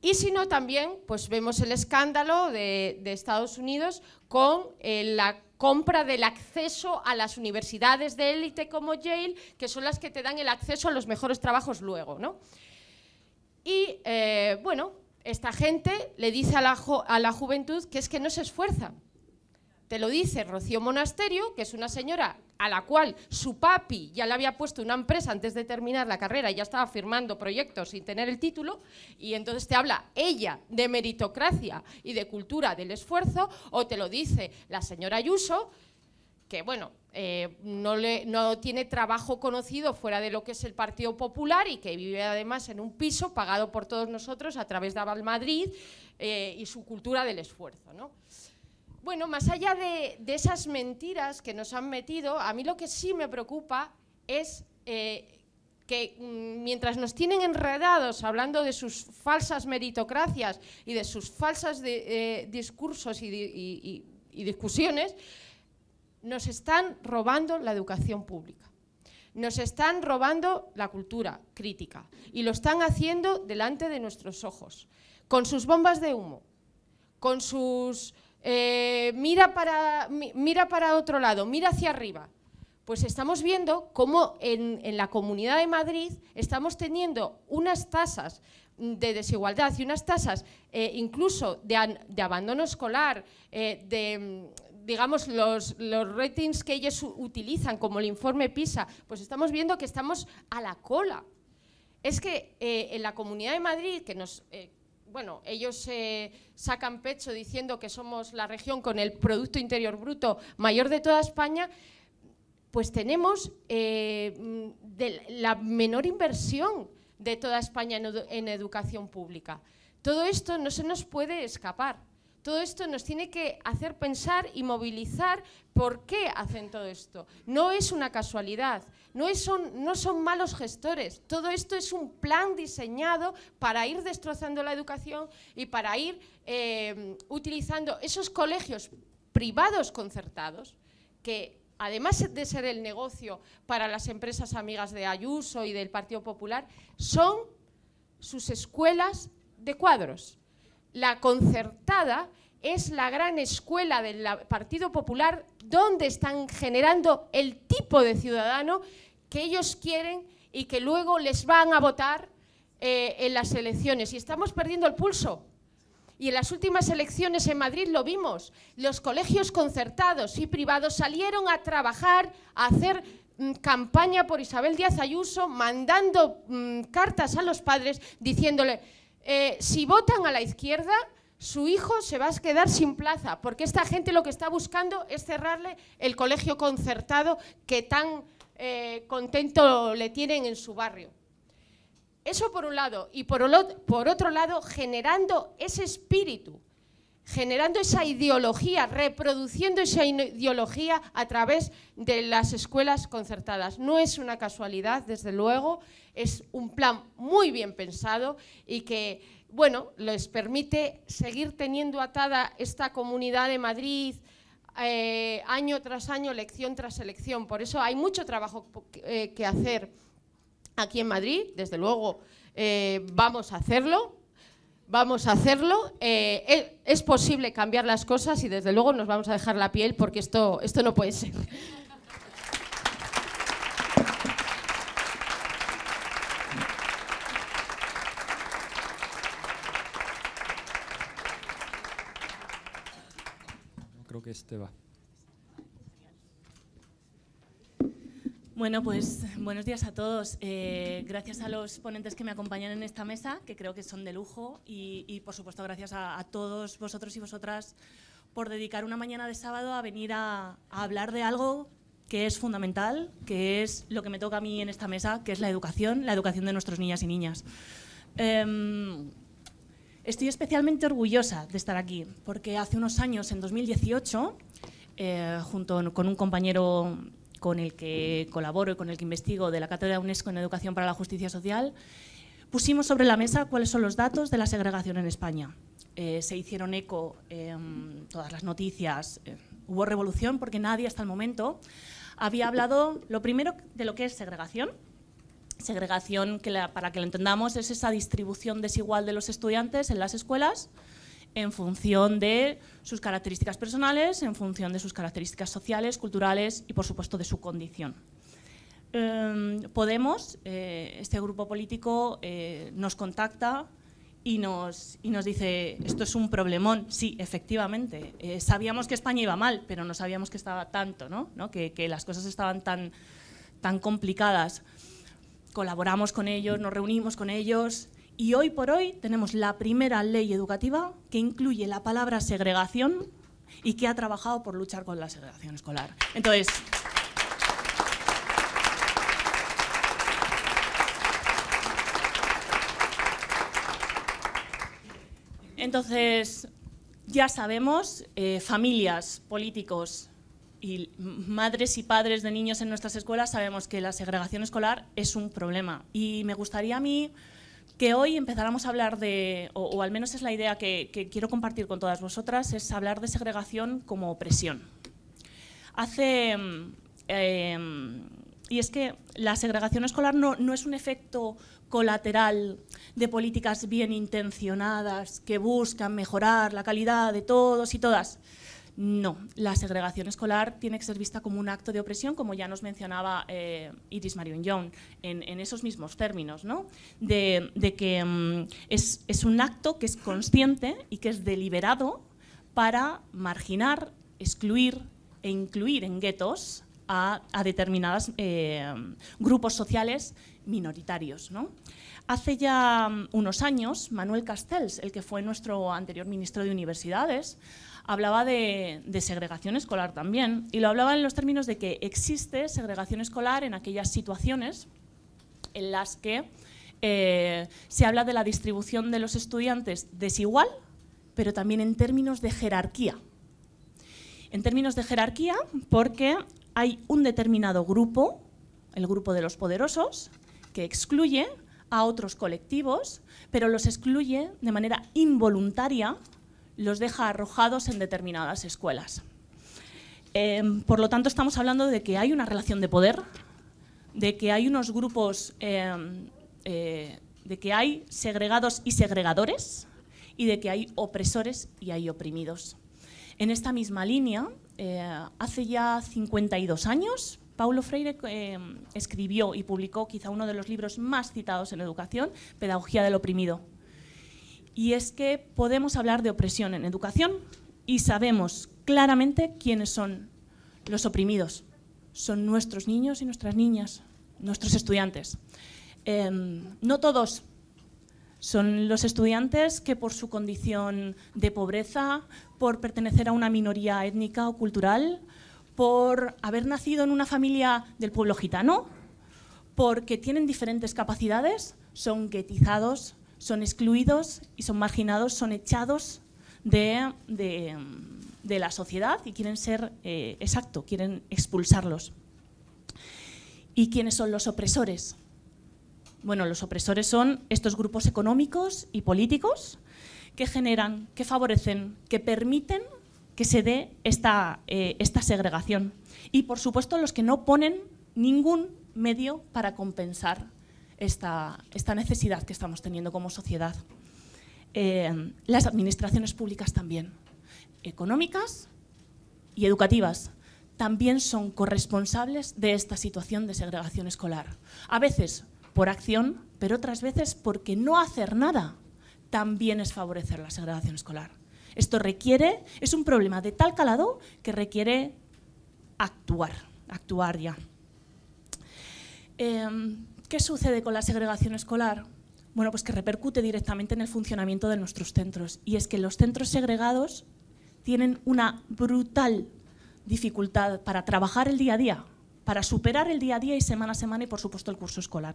Y si no, también pues vemos el escándalo de, Estados Unidos con eh, la compra del acceso a las universidades de élite como Yale, que son las que te dan el acceso a los mejores trabajos luego. ¿no? Y eh, bueno, esta gente le dice a la, juventud que es que no se esfuerza. Te lo dice Rocío Monasterio, que es una señora a la cual su papi ya le había puesto una empresa antes de terminar la carrera, y ya estaba firmando proyectos sin tener el título, y entonces te habla ella de meritocracia y de cultura del esfuerzo, o te lo dice la señora Ayuso, que bueno, eh, no, tiene trabajo conocido fuera de lo que es el Partido Popular y que vive además en un piso pagado por todos nosotros a través de AvalMadrid eh, y su cultura del esfuerzo. Bueno, más allá de, esas mentiras que nos han metido, a mí lo que sí me preocupa es eh, que mm, mientras nos tienen enredados hablando de sus falsas meritocracias y de sus falsos discursos y discusiones, nos están robando la educación pública. Nos están robando la cultura crítica y lo están haciendo delante de nuestros ojos, con sus bombas de humo, con sus eh, mira, para, mira para otro lado, mira hacia arriba. Pues estamos viendo cómo en, la Comunidad de Madrid estamos teniendo unas tasas de desigualdad y unas tasas eh, incluso de, abandono escolar, eh, de, digamos, los, los, ratings que ellos utilizan, como el informe PISA, pues estamos viendo que estamos a la cola. Es que eh, en la Comunidad de Madrid, que nos, eh, bueno, ellos eh, sacan pecho diciendo que somos la región con el Producto Interior Bruto mayor de toda España, pues tenemos la menor inversión de toda España en educación pública. Todo esto no se nos puede escapar. Todo esto nos tiene que hacer pensar y movilizar por qué hacen todo esto. No es una casualidad, no, son malos gestores. Todo esto es un plan diseñado para ir destrozando la educación y para ir eh, utilizando esos colegios privados concertados que además de ser el negocio para las empresas amigas de Ayuso y del Partido Popular, son sus escuelas de cuadros la concertada es la gran escuela del Partido Popular donde están generando el tipo de ciudadano que ellos quieren y que luego les van a votar eh, en las elecciones. Y estamos perdiendo el pulso. Y en las últimas elecciones en Madrid lo vimos. Los colegios concertados y privados salieron a trabajar, a hacer mm, campaña por Isabel Díaz Ayuso, mandando mm, cartas a los padres diciéndole eh, si votan a la izquierda, su hijo se va a quedar sin plaza, porque esta gente lo que está buscando es cerrarle el colegio concertado que tan eh, contento le tienen en su barrio. Eso por un lado, y por otro lado, generando ese espíritu generando esa ideología, reproduciendo esa ideología a través de las escuelas concertadas. No es una casualidad, desde luego, es un plan muy bien pensado y que, bueno, les permite seguir teniendo atada esta comunidad de Madrid, eh, año tras año, elección tras elección. Por eso hay mucho trabajo eh, que hacer aquí en Madrid, desde luego eh, vamos a hacerlo, vamos a hacerlo. Eh, es posible cambiar las cosas y desde luego nos vamos a dejar la piel porque esto, esto no puede ser. Creo que este va. Bueno, pues buenos días a todos. Eh, gracias a los ponentes que me acompañan en esta mesa, que creo que son de lujo, y, por supuesto gracias a, todos vosotros y vosotras por dedicar una mañana de sábado a venir a, hablar de algo que es fundamental, que es lo que me toca a mí en esta mesa, que es la educación, la educación de nuestros niñas y niñas. Em, estoy especialmente orgullosa de estar aquí, porque hace unos años, en 2018, eh, junto con un compañero con el que colaboro y con el que investigo de la Cátedra UNESCO en Educación para la Justicia Social, pusimos sobre la mesa cuáles son los datos de la segregación en España. Eh, se hicieron eco todas las noticias, eh, hubo revolución porque nadie hasta el momento había hablado lo primero de lo que es segregación. Segregación, que para que lo entendamos, es esa distribución desigual de los estudiantes en las escuelas en función de sus características personales, en función de sus características sociales, culturales y, por supuesto, de su condición. Em, Podemos, eh, este grupo político, eh, nos contacta y nos, y nos dice, esto es un problemón. Sí, efectivamente, eh, sabíamos que España iba mal, pero no sabíamos que estaba tanto, ¿No? Que, que, las cosas estaban tan, tan complicadas. Colaboramos con ellos, nos reunimos con ellos, y hoy por hoy tenemos la primera ley educativa que incluye la palabra segregación y que ha trabajado por luchar con la segregación escolar. Entonces, Entonces, ya sabemos, eh, familias, políticos y madres y padres de niños en nuestras escuelas sabemos que la segregación escolar es un problema. Y me gustaría a mí que hoy empezáramos a hablar de, o, al menos es la idea que, quiero compartir con todas vosotras, es hablar de segregación como opresión. Mm, em, y es que la segregación escolar no, no, es un efecto colateral de políticas bien intencionadas que buscan mejorar la calidad de todos y todas, no, la segregación escolar tiene que ser vista como un acto de opresión, como ya nos mencionaba eh, Iris Marion Young, en, esos mismos términos, ¿no? de, que mm, es, un acto que es consciente y que es deliberado para marginar, excluir e incluir en guetos a, determinados eh, grupos sociales minoritarios. Hace ya mm, unos años, Manuel Castells, el que fue nuestro anterior ministro de Universidades, hablaba de, segregación escolar también, y lo hablaba en los términos de que existe segregación escolar en aquellas situaciones en las que eh, se habla de la distribución de los estudiantes desigual, pero también en términos de jerarquía. En términos de jerarquía, porque hay un determinado grupo, el grupo de los poderosos, que excluye a otros colectivos, pero los excluye de manera involuntaria los deja arrojados en determinadas escuelas. Em, por lo tanto, estamos hablando de que hay una relación de poder, de que hay unos grupos, em, eh, de que hay segregados y segregadores, y de que hay opresores y hay oprimidos. En esta misma línea, eh, hace ya 52 años, Paulo Freire em, escribió y publicó quizá uno de los libros más citados en educación, Pedagogía del Oprimido y es que podemos hablar de opresión en educación y sabemos claramente quiénes son los oprimidos. Son nuestros niños y nuestras niñas, nuestros estudiantes. Em, no todos. Son los estudiantes que por su condición de pobreza, por pertenecer a una minoría étnica o cultural, por haber nacido en una familia del pueblo gitano, porque tienen diferentes capacidades, son guetizados, son excluidos y son marginados, son echados de, la sociedad y quieren ser, eh, exacto, quieren expulsarlos. ¿Y quiénes son los opresores? Bueno, los opresores son estos grupos económicos y políticos que generan, que favorecen, que permiten que se dé esta, eh, esta segregación. Y, por supuesto, los que no ponen ningún medio para compensar esta, esta necesidad que estamos teniendo como sociedad. Eh, las administraciones públicas también, económicas y educativas, también son corresponsables de esta situación de segregación escolar. A veces por acción, pero otras veces porque no hacer nada también es favorecer la segregación escolar. Esto requiere, es un problema de tal calado que requiere actuar, actuar ya. Em, ¿Qué sucede con la segregación escolar? Bueno, pues que repercute directamente en el funcionamiento de nuestros centros. Y es que los centros segregados tienen una brutal dificultad para trabajar el día a día, para superar el día a día y semana a semana y, por supuesto, el curso escolar.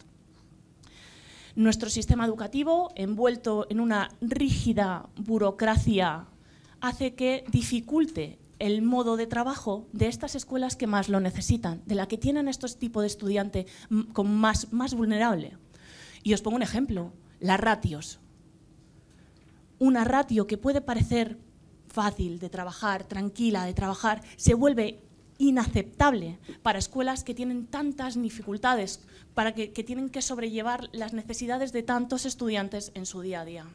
Nuestro sistema educativo, envuelto en una rígida burocracia, hace que dificulte el modo de trabajo de estas escuelas que más lo necesitan, de la que tienen estos tipos de estudiantes con más, más vulnerable. Y os pongo un ejemplo, las ratios. Una ratio que puede parecer fácil de trabajar, tranquila de trabajar, se vuelve inaceptable para escuelas que tienen tantas dificultades, para que, tienen que sobrellevar las necesidades de tantos estudiantes en su día a día.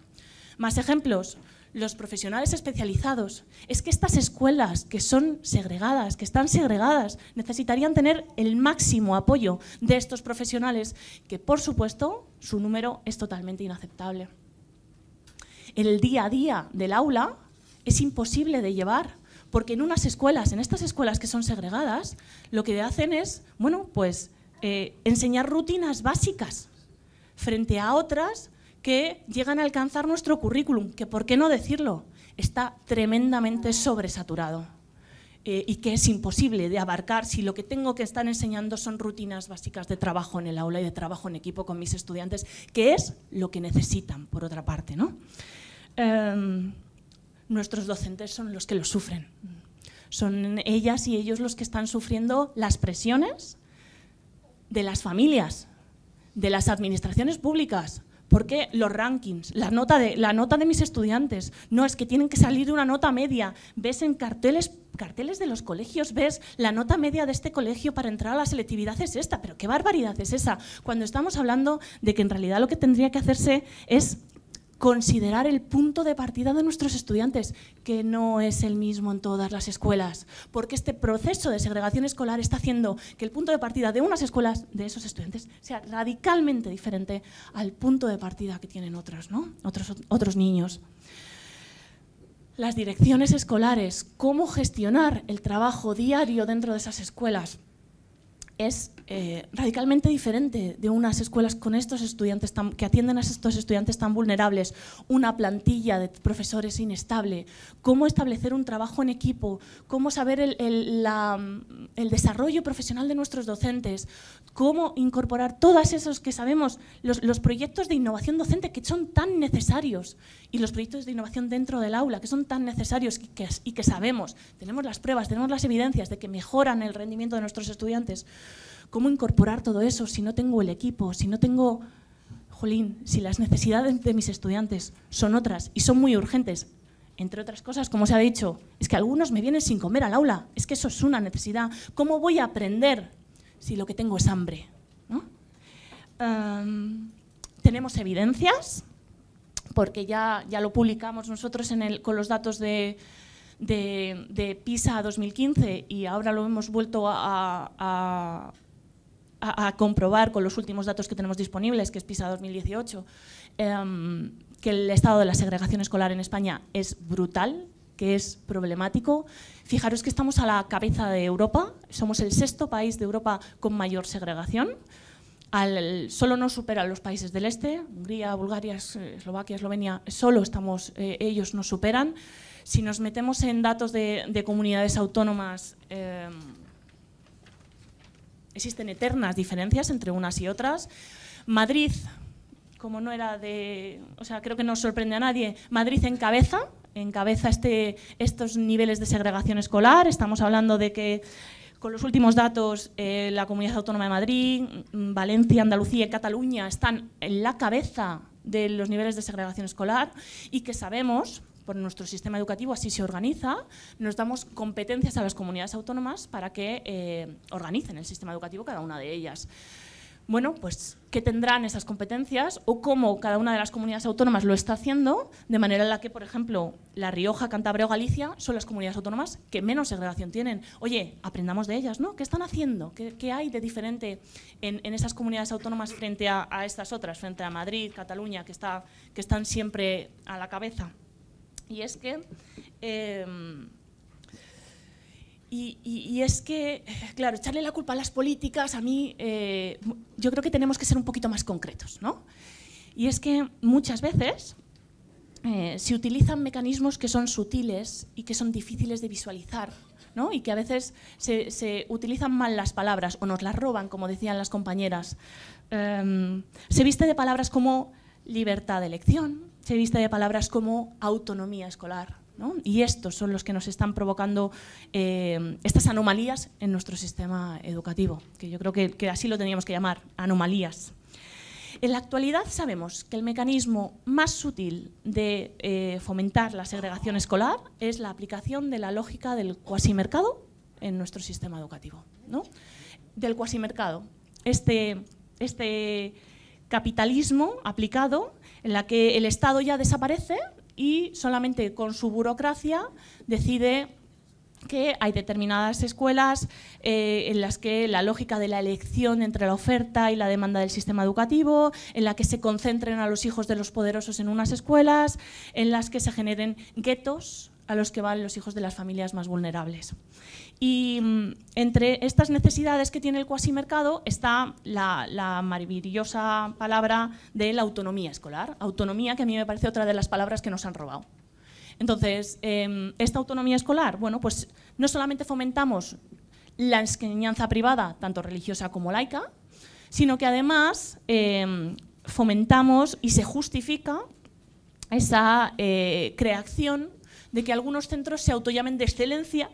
Más ejemplos, los profesionales especializados. Es que estas escuelas que son segregadas, que están segregadas, necesitarían tener el máximo apoyo de estos profesionales, que por supuesto su número es totalmente inaceptable. El día a día del aula es imposible de llevar, porque en unas escuelas, en estas escuelas que son segregadas, lo que hacen es, bueno, pues eh, enseñar rutinas básicas frente a otras que llegan a alcanzar nuestro currículum, que por qué no decirlo, está tremendamente sobresaturado eh, y que es imposible de abarcar si lo que tengo que estar enseñando son rutinas básicas de trabajo en el aula y de trabajo en equipo con mis estudiantes, que es lo que necesitan, por otra parte. ¿no? Em, nuestros docentes son los que lo sufren. Son ellas y ellos los que están sufriendo las presiones de las familias, de las administraciones públicas, porque los rankings, la nota, de, la nota de mis estudiantes, no es que tienen que salir de una nota media. Ves en carteles, carteles de los colegios, ves la nota media de este colegio para entrar a la selectividad es esta, pero qué barbaridad es esa, cuando estamos hablando de que en realidad lo que tendría que hacerse es considerar el punto de partida de nuestros estudiantes, que no es el mismo en todas las escuelas, porque este proceso de segregación escolar está haciendo que el punto de partida de unas escuelas, de esos estudiantes, sea radicalmente diferente al punto de partida que tienen otros, ¿no? otros, otros niños. Las direcciones escolares, cómo gestionar el trabajo diario dentro de esas escuelas, es eh, radicalmente diferente de unas escuelas con estos estudiantes que atienden a estos estudiantes tan vulnerables, una plantilla de profesores inestable, cómo establecer un trabajo en equipo, cómo saber el, desarrollo profesional de nuestros docentes, cómo incorporar todas esos que sabemos, los, proyectos de innovación docente que son tan necesarios y los proyectos de innovación dentro del aula que son tan necesarios y que sabemos, tenemos las pruebas, tenemos las evidencias de que mejoran el rendimiento de nuestros estudiantes. ¿Cómo incorporar todo eso si no tengo el equipo, si no tengo, jolín, si las necesidades de mis estudiantes son otras y son muy urgentes? Entre otras cosas, como se ha dicho, es que algunos me vienen sin comer al aula, es que eso es una necesidad. ¿Cómo voy a aprender si lo que tengo es hambre? Em, tenemos evidencias, porque ya, ya lo publicamos nosotros con los datos de, PISA 2015 y ahora lo hemos vuelto a, a, comprobar con los últimos datos que tenemos disponibles, que es PISA 2018, em, que el estado de la segregación escolar en España es brutal, que es problemático. Fijaros que estamos a la cabeza de Europa, somos el sexto país de Europa con mayor segregación. Al, solo nos superan los países del este, Hungría, Bulgaria, Eslovaquia, Eslovenia, solo estamos, eh, ellos nos superan. Si nos metemos en datos de, comunidades autónomas, em, existen eternas diferencias entre unas y otras. Madrid, como no era de, o sea, creo que no sorprende a nadie, Madrid encabeza, cabeza este, estos niveles de segregación escolar. Estamos hablando de que con los últimos datos, eh, la Comunidad Autónoma de Madrid, mm, Valencia, Andalucía y Cataluña están en la cabeza de los niveles de segregación escolar y que sabemos por nuestro sistema educativo, así se organiza, nos damos competencias a las comunidades autónomas para que eh, organicen el sistema educativo cada una de ellas. Bueno, pues, ¿qué tendrán esas competencias o cómo cada una de las comunidades autónomas lo está haciendo? De manera en la que, por ejemplo, La Rioja, Cantabria o Galicia son las comunidades autónomas que menos segregación tienen. Oye, aprendamos de ellas, ¿no? ¿Qué están haciendo? ¿Qué, hay de diferente en, esas comunidades autónomas frente a, estas otras, frente a Madrid, Cataluña, que, está, que están siempre a la cabeza? Y es que... Em, y, es que, claro, echarle la culpa a las políticas, a mí, eh, yo creo que tenemos que ser un poquito más concretos, ¿no? Y es que muchas veces eh, se utilizan mecanismos que son sutiles y que son difíciles de visualizar, ¿no? Y que a veces se, utilizan mal las palabras o nos las roban, como decían las compañeras. Em, se viste de palabras como libertad de elección, se vista de palabras como autonomía escolar. Y estos son los que nos están provocando eh, estas anomalías en nuestro sistema educativo, que yo creo que, así lo teníamos que llamar, anomalías. En la actualidad sabemos que el mecanismo más sutil de eh, fomentar la segregación escolar es la aplicación de la lógica del cuasimercado en nuestro sistema educativo. ¿no? Del cuasimercado. Este, este capitalismo aplicado en la que el Estado ya desaparece y solamente con su burocracia decide que hay determinadas escuelas eh, en las que la lógica de la elección entre la oferta y la demanda del sistema educativo, en la que se concentren a los hijos de los poderosos en unas escuelas, en las que se generen guetos a los que van los hijos de las familias más vulnerables. Y mm, entre estas necesidades que tiene el cuasimercado está la, maravillosa palabra de la autonomía escolar. Autonomía que a mí me parece otra de las palabras que nos han robado. Entonces, em, esta autonomía escolar, bueno, pues no solamente fomentamos la enseñanza privada, tanto religiosa como laica, sino que además em, fomentamos y se justifica esa eh, creación de que algunos centros se autollamen de excelencia,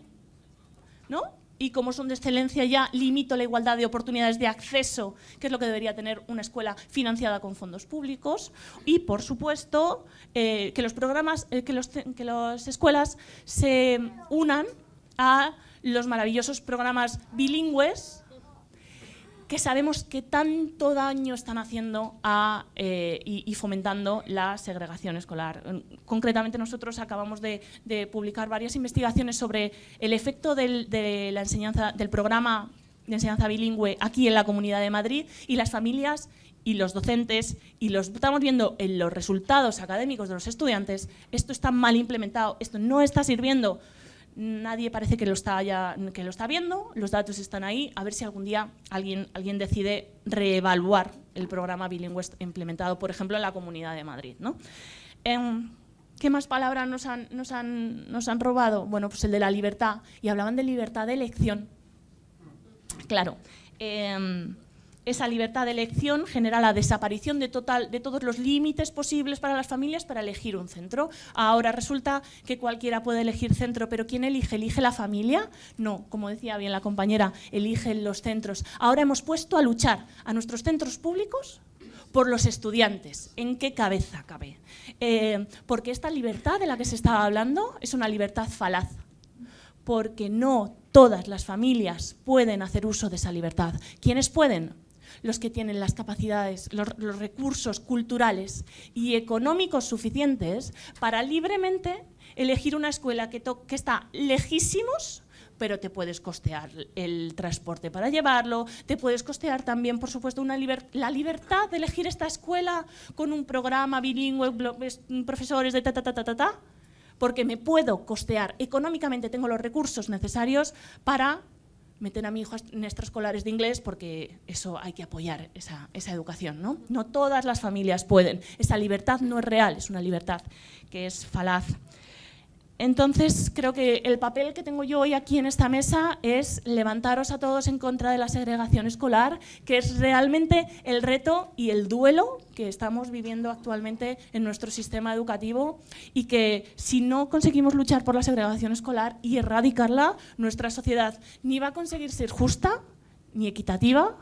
¿no? Y como son de excelencia ya limito la igualdad de oportunidades de acceso, que es lo que debería tener una escuela financiada con fondos públicos. Y por supuesto eh, que los programas, eh, que, que las escuelas se unan a los maravillosos programas bilingües que sabemos que tanto daño están haciendo eh, y, fomentando la segregación escolar. Mm, concretamente nosotros acabamos de, publicar varias investigaciones sobre el efecto del, de la enseñanza, del programa de enseñanza bilingüe aquí en la Comunidad de Madrid y las familias y los docentes y los estamos viendo en los resultados académicos de los estudiantes, esto está mal implementado, esto no está sirviendo nadie parece que lo está ya, que lo está viendo, los datos están ahí, a ver si algún día alguien, alguien decide reevaluar el programa bilingüe implementado, por ejemplo, en la Comunidad de Madrid. ¿no? Em, ¿Qué más palabras nos han, nos, han, robado? Bueno, pues el de la libertad, y hablaban de libertad de elección. Claro. Em, esa libertad de elección genera la desaparición de, total, de todos los límites posibles para las familias para elegir un centro. Ahora resulta que cualquiera puede elegir centro, pero ¿quién elige? ¿Elige la familia? No, como decía bien la compañera, eligen los centros. Ahora hemos puesto a luchar a nuestros centros públicos por los estudiantes. ¿En qué cabeza cabe? Eh, porque esta libertad de la que se estaba hablando es una libertad falaz, porque no todas las familias pueden hacer uso de esa libertad. ¿Quiénes pueden? los que tienen las capacidades, los, recursos culturales y económicos suficientes para libremente elegir una escuela que, está lejísimos pero te puedes costear el transporte para llevarlo, te puedes costear también, por supuesto, una la libertad de elegir esta escuela con un programa bilingüe, mm, profesores de ta, ta, ta, ta, ta, ta, porque me puedo costear económicamente, tengo los recursos necesarios para meten a mi hijo en extraescolares de inglés porque eso hay que apoyar esa, esa, educación. ¿no? no todas las familias pueden. Esa libertad no es real, es una libertad que es falaz. Entonces, creo que el papel que tengo yo hoy aquí en esta mesa es levantaros a todos en contra de la segregación escolar, que es realmente el reto y el duelo que estamos viviendo actualmente en nuestro sistema educativo y que si no conseguimos luchar por la segregación escolar y erradicarla, nuestra sociedad ni va a conseguir ser justa, ni equitativa,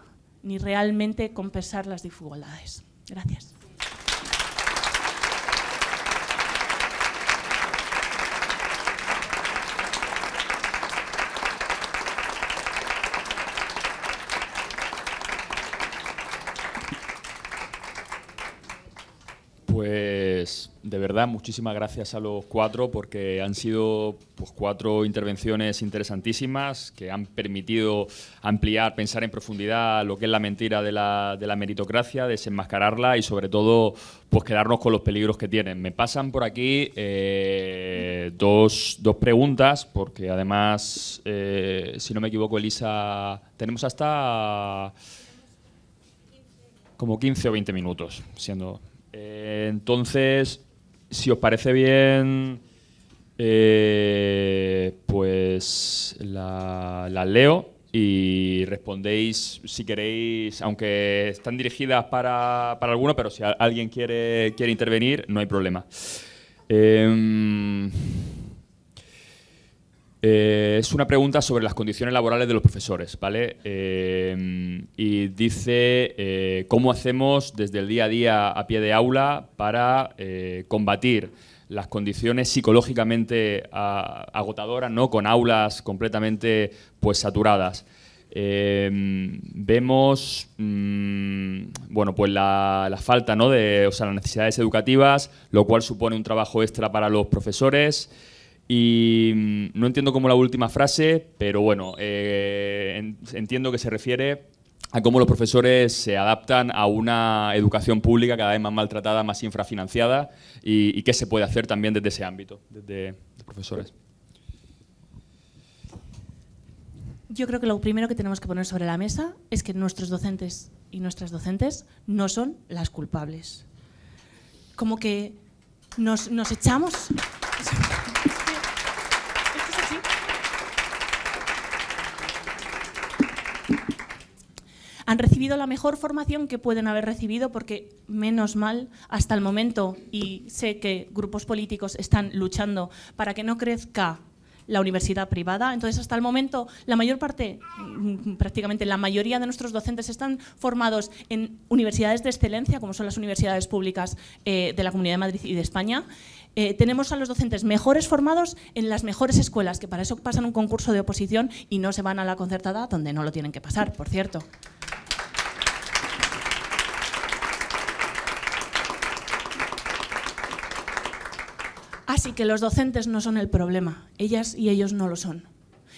ni realmente compensar las desigualdades. Gracias. de verdad, muchísimas gracias a los cuatro porque han sido pues, cuatro intervenciones interesantísimas que han permitido ampliar, pensar en profundidad lo que es la mentira de la, de la meritocracia, desenmascararla y sobre todo pues, quedarnos con los peligros que tienen. Me pasan por aquí eh, dos, dos, preguntas porque además, eh, si no me equivoco, Elisa, tenemos hasta como 15 o 20 minutos siendo eh, entonces, si os parece bien, eh, pues las la leo y respondéis si queréis, aunque están dirigidas para, para alguno, pero si alguien quiere, quiere intervenir, no hay problema. Em, eh, es una pregunta sobre las condiciones laborales de los profesores, eh, y dice eh, cómo hacemos desde el día a día a pie de aula para combatir las condiciones psicológicamente agotadoras, ¿no? Con aulas completamente pues saturadas. vemos mm, pues la, falta de las necesidades educativas, lo cual supone un trabajo extra para los profesores. Y mm, no entiendo cómo la última frase, pero bueno, eh, entiendo que se refiere a cómo los profesores se adaptan a una educación pública cada vez más maltratada, más infrafinanciada y, y qué se puede hacer también desde ese ámbito, desde profesores. Yo creo que lo primero que tenemos que poner sobre la mesa es que nuestros docentes y nuestras docentes no son las culpables. Como que nos, nos echamos... han recibido la mejor formación que pueden haber recibido porque, menos mal, hasta el momento, y sé que grupos políticos están luchando para que no crezca la universidad privada. Entonces, hasta el momento, la mayor parte, mm, mm, prácticamente la mayoría de nuestros docentes están formados en universidades de excelencia, como son las universidades públicas eh, de la Comunidad de Madrid y de España. Eh, tenemos a los docentes mejores formados en las mejores escuelas, que para eso pasan un concurso de oposición y no se van a la concertada, donde no lo tienen que pasar, por cierto. Así que los docentes no son el problema, ellas y ellos no lo son.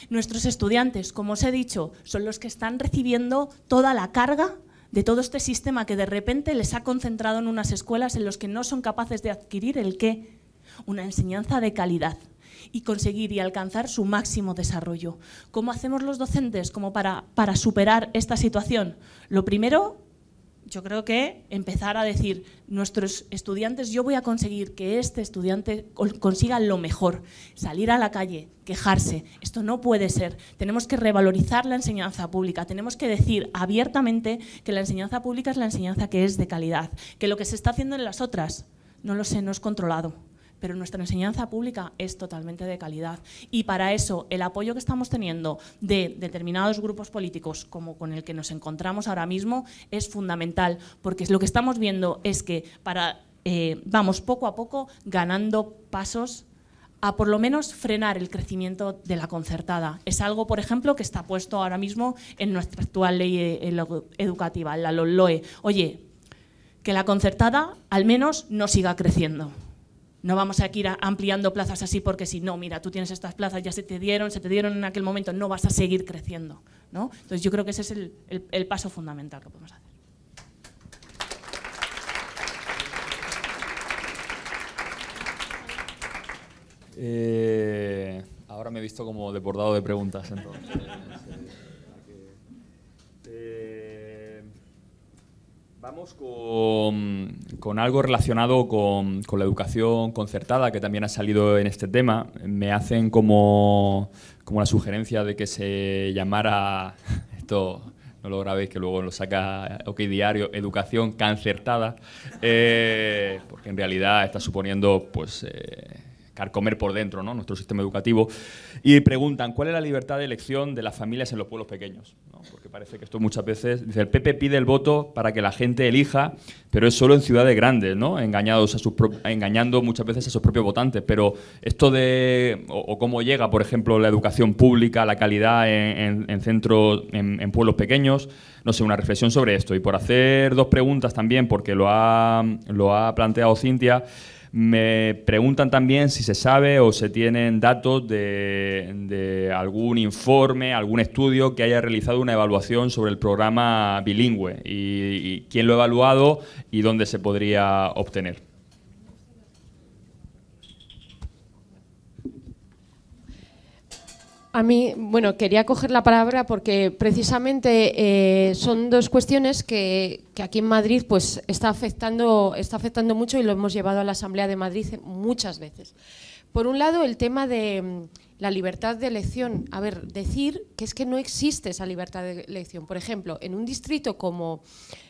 Nuestros estudiantes, como os he dicho, son los que están recibiendo toda la carga de todo este sistema que de repente les ha concentrado en unas escuelas en los que no son capaces de adquirir el qué, una enseñanza de calidad y conseguir y alcanzar su máximo desarrollo. ¿Cómo hacemos los docentes como para, para superar esta situación? Lo primero, yo creo que empezar a decir, nuestros estudiantes, yo voy a conseguir que este estudiante consiga lo mejor, salir a la calle, quejarse, esto no puede ser. Tenemos que revalorizar la enseñanza pública, tenemos que decir abiertamente que la enseñanza pública es la enseñanza que es de calidad, que lo que se está haciendo en las otras, no lo sé, no es controlado pero nuestra enseñanza pública es totalmente de calidad. Y para eso, el apoyo que estamos teniendo de determinados grupos políticos, como con el que nos encontramos ahora mismo, es fundamental, porque lo que estamos viendo es que eh, vamos poco a poco ganando pasos a por lo menos frenar el crecimiento de la concertada. Es algo, por ejemplo, que está puesto ahora mismo en nuestra actual ley eh, educativa, la LOE. Oye, que la concertada al menos no siga creciendo no vamos a ir ampliando plazas así porque si no, mira, tú tienes estas plazas, ya se te dieron, se te dieron en aquel momento, no vas a seguir creciendo. ¿no? Entonces yo creo que ese es el, paso fundamental que podemos hacer. Eh, ahora me he visto como deportado de preguntas, entonces. Eh, Vamos con, algo relacionado con, la educación concertada, que también ha salido en este tema. Me hacen como, la sugerencia de que se llamara, esto no lo grabéis, que luego lo saca OK Diario, educación concertada, eh, porque en realidad está suponiendo pues, eh, comer por dentro ¿no? nuestro sistema educativo, y preguntan cuál es la libertad de elección de las familias en los pueblos pequeños. Porque parece que esto muchas veces, dice, el PP pide el voto para que la gente elija, pero es solo en ciudades grandes, ¿no? Engañados a sus engañando muchas veces a sus propios votantes. Pero esto de, o, cómo llega, por ejemplo, la educación pública, la calidad en, centros, en, pueblos pequeños, no sé, una reflexión sobre esto. Y por hacer dos preguntas también, porque lo ha, lo ha planteado Cintia, me preguntan también si se sabe o se tienen datos de, algún informe, algún estudio que haya realizado una evaluación sobre el programa bilingüe y quién lo ha evaluado y dónde se podría obtener. A mí, bueno, quería coger la palabra porque precisamente eh, son dos cuestiones que, aquí en Madrid pues está afectando, está afectando mucho y lo hemos llevado a la Asamblea de Madrid muchas veces. Por un lado, el tema de mm, la libertad de elección. A ver, decir que es que no existe esa libertad de elección. Por ejemplo, en un distrito como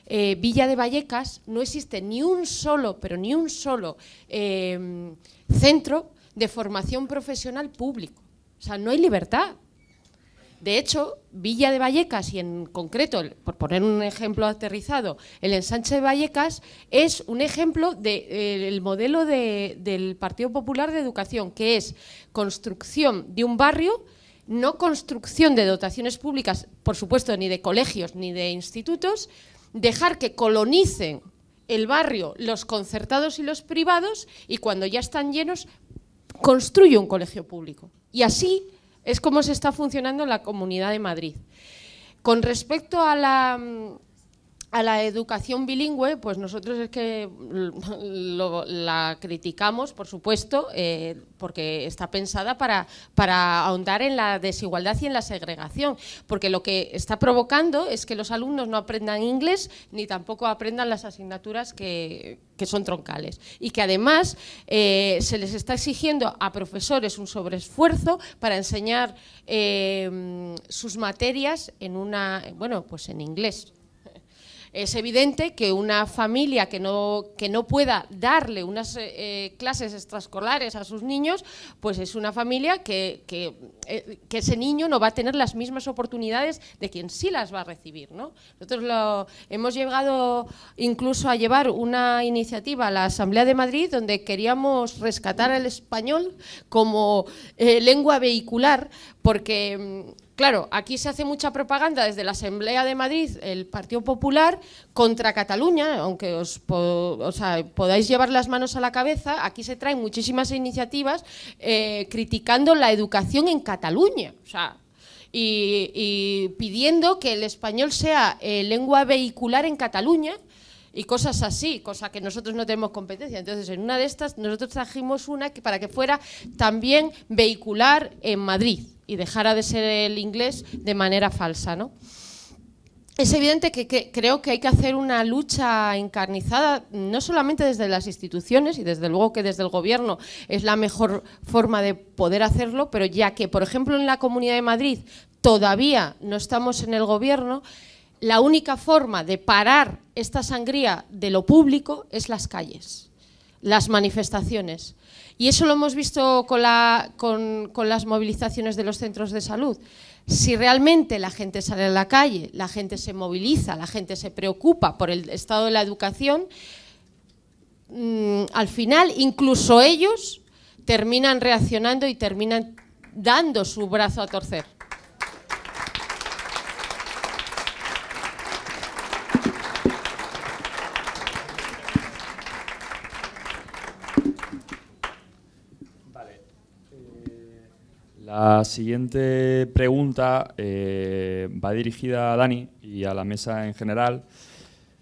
eh, Villa de Vallecas no existe ni un solo, pero ni un solo eh, mm, centro de formación profesional público. O sea, no hay libertad. De hecho, Villa de Vallecas y en concreto, por poner un ejemplo aterrizado, el ensanche de Vallecas es un ejemplo del eh, modelo del Partido Popular de Educación, que es construcción de un barrio, no construcción de dotaciones públicas, por supuesto, ni de colegios ni de institutos, dejar que colonicen el barrio los concertados y los privados y cuando ya están llenos, construye un colegio público. Y así es como se está funcionando la Comunidad de Madrid. Con respecto a la mm, a la educación bilingüe, pues nosotros es que la criticamos, por supuesto, eh, porque está pensada para, ahondar en la desigualdad y en la segregación, porque lo que está provocando es que los alumnos no aprendan inglés ni tampoco aprendan las asignaturas que, que son troncales y que además eh, se les está exigiendo a profesores un sobreesfuerzo para enseñar eh, sus materias en una, bueno, pues en inglés es evidente que una familia que no, que no pueda darle unas eh, eh, clases extraescolares a sus niños, pues es una familia eh, que, ese niño no va a tener las mismas oportunidades de quien sí las va a recibir. ¿no? Nosotros lo, hemos llegado incluso a llevar una iniciativa a la Asamblea de Madrid donde queríamos rescatar el español como lengua vehicular porque mm, Claro, aquí se hace mucha propaganda desde la Asamblea de Madrid, el Partido Popular, contra Cataluña, aunque os podáis llevar las manos a la cabeza, aquí se traen muchísimas iniciativas eh, criticando la educación en Cataluña. y, pidiendo que el español sea eh, lengua vehicular en Cataluña y cosas así, cosa que nosotros no tenemos competencia. Entonces, en una de estas, nosotros trajimos una que para que fuera también vehicular en Madrid y dejara de ser el inglés de manera falsa, ¿no? Es evidente que, creo que hay que hacer una lucha encarnizada, no solamente desde las instituciones, y desde luego que desde el gobierno es la mejor forma de poder hacerlo, pero ya que, por ejemplo, en la Comunidad de Madrid todavía no estamos en el gobierno, la única forma de parar esta sangría de lo público es las calles, las manifestaciones. Y eso lo hemos visto con, las movilizaciones de los centros de salud. Si realmente la gente sale a la calle, la gente se moviliza, la gente se preocupa por el estado de la educación, mm, al final incluso ellos terminan reaccionando y terminan dando su brazo a torcer. La siguiente pregunta eh, va dirigida a Dani y a la mesa en general.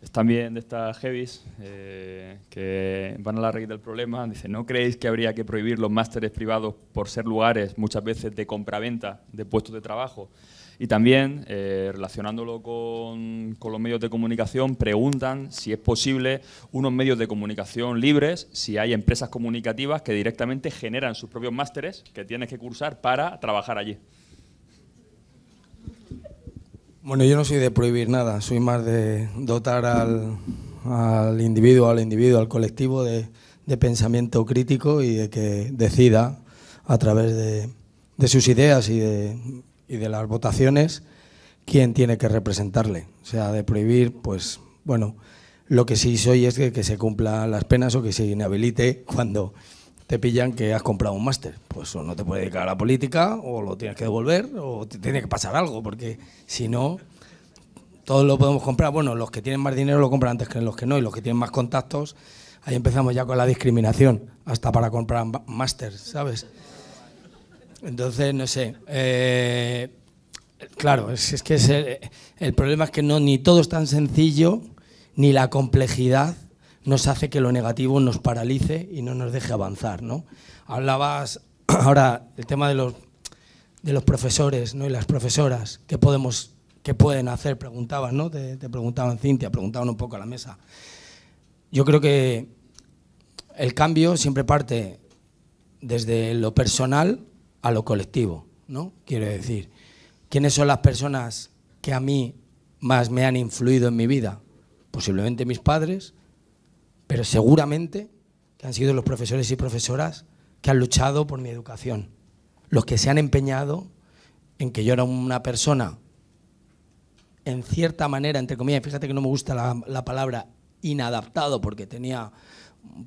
Es también de estas Hevis eh, que van a la raíz del problema. Dice, ¿no creéis que habría que prohibir los másteres privados por ser lugares muchas veces de compraventa de puestos de trabajo? Y también, eh, relacionándolo con, los medios de comunicación, preguntan si es posible unos medios de comunicación libres, si hay empresas comunicativas que directamente generan sus propios másteres que tienes que cursar para trabajar allí. Bueno, yo no soy de prohibir nada, soy más de dotar al, individuo, al individuo, al colectivo de, pensamiento crítico y de que decida a través de sus ideas y de y de las votaciones quién tiene que representarle. O sea, de prohibir, pues bueno, lo que sí soy es que, se cumplan las penas o que se inhabilite cuando te pillan que has comprado un máster. Pues o no te puede dedicar a la política, o lo tienes que devolver, o te tiene que pasar algo, porque si no, todos lo podemos comprar. Bueno, los que tienen más dinero lo compran antes que los que no, y los que tienen más contactos, ahí empezamos ya con la discriminación, hasta para comprar máster, ¿sabes? Entonces, no sé. Eh, claro, es, que el, problema es que no, ni todo es tan sencillo, ni la complejidad nos hace que lo negativo nos paralice y no nos deje avanzar, ¿no? Hablabas ahora el tema de los, de los profesores ¿no? y las profesoras, ¿qué podemos, qué pueden hacer? Preguntabas, ¿no? Te, te preguntaban Cintia, preguntaban un poco a la mesa. Yo creo que el cambio siempre parte desde lo personal a lo colectivo, ¿no? Quiero decir, ¿quiénes son las personas que a mí más me han influido en mi vida? Posiblemente mis padres, pero seguramente que han sido los profesores y profesoras que han luchado por mi educación, los que se han empeñado en que yo era una persona, en cierta manera, entre comillas, fíjate que no me gusta la, la palabra inadaptado porque tenía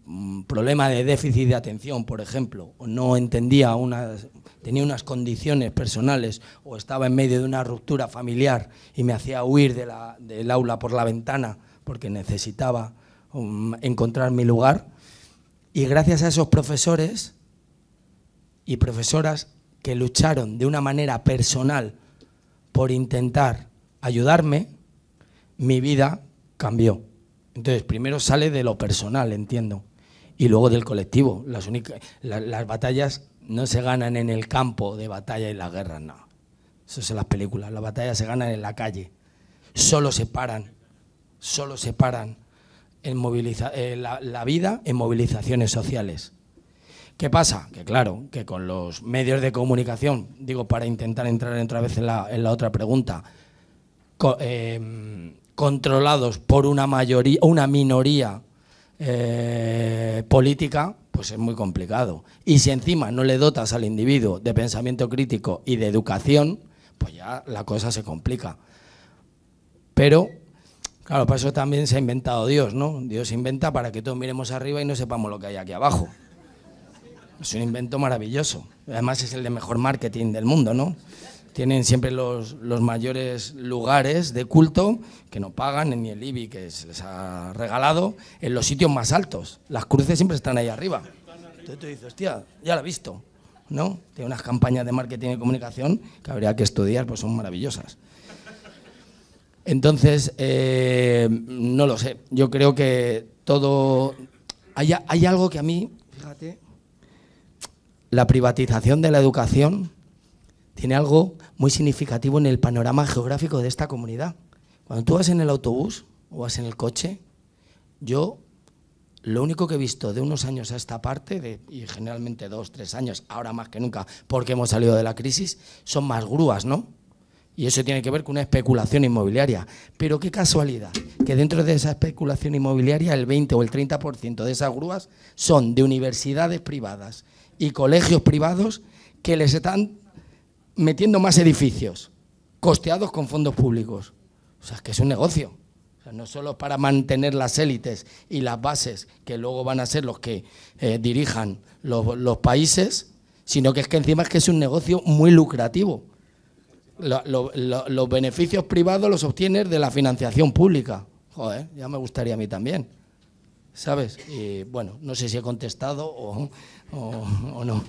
un problema de déficit de atención, por ejemplo, o no entendía tenía unas condiciones personales o estaba en medio de una ruptura familiar y me hacía huir del aula por la ventana porque necesitaba um, encontrar mi lugar. Y gracias a esos profesores y profesoras que lucharon de una manera personal por intentar ayudarme, mi vida cambió. Entonces, primero sale de lo personal, entiendo, y luego del colectivo. Las, las batallas no se ganan en el campo de batalla y la guerra, no. Eso es en las películas. Las batallas se ganan en la calle. Solo se paran, solo se paran en moviliza eh, la, vida en movilizaciones sociales. ¿Qué pasa? Que claro, que con los medios de comunicación, digo, para intentar entrar otra vez en la, en la otra pregunta, em, controlados por una mayoría, una minoría eh, política, pues es muy complicado. Y si encima no le dotas al individuo de pensamiento crítico y de educación, pues ya la cosa se complica. Pero, claro, para eso también se ha inventado Dios, ¿no? Dios inventa para que todos miremos arriba y no sepamos lo que hay aquí abajo. Es un invento maravilloso. Además es el de mejor marketing del mundo, ¿no? tienen siempre los, mayores lugares de culto, que no pagan, ni el IBI que se les ha regalado, en los sitios más altos. Las cruces siempre están ahí arriba. Entonces tú dices, hostia, ya la he visto. ¿No? Tiene unas campañas de marketing y comunicación que habría que estudiar, pues son maravillosas. Entonces, eh, no lo sé. Yo creo que todo. Hay, hay algo que a mí, fíjate, la privatización de la educación tiene algo muy significativo en el panorama geográfico de esta comunidad. Cuando tú vas en el autobús o vas en el coche, yo lo único que he visto de unos años a esta parte, y generalmente dos, tres años, ahora más que nunca, porque hemos salido de la crisis, son más grúas, ¿no? Y eso tiene que ver con una especulación inmobiliaria. Pero qué casualidad, que dentro de esa especulación inmobiliaria el 20 o el 30% de esas grúas son de universidades privadas y colegios privados que les están metiendo más edificios, costeados con fondos públicos. O sea, es que es un negocio. no solo para mantener las élites y las bases, que luego van a ser los que eh, dirijan los, países, sino que es que encima es que es un negocio muy lucrativo. los beneficios privados los obtienes de la financiación pública. Joder, ya me gustaría a mí también. ¿Sabes? Y bueno, no sé si he contestado o, o, o no.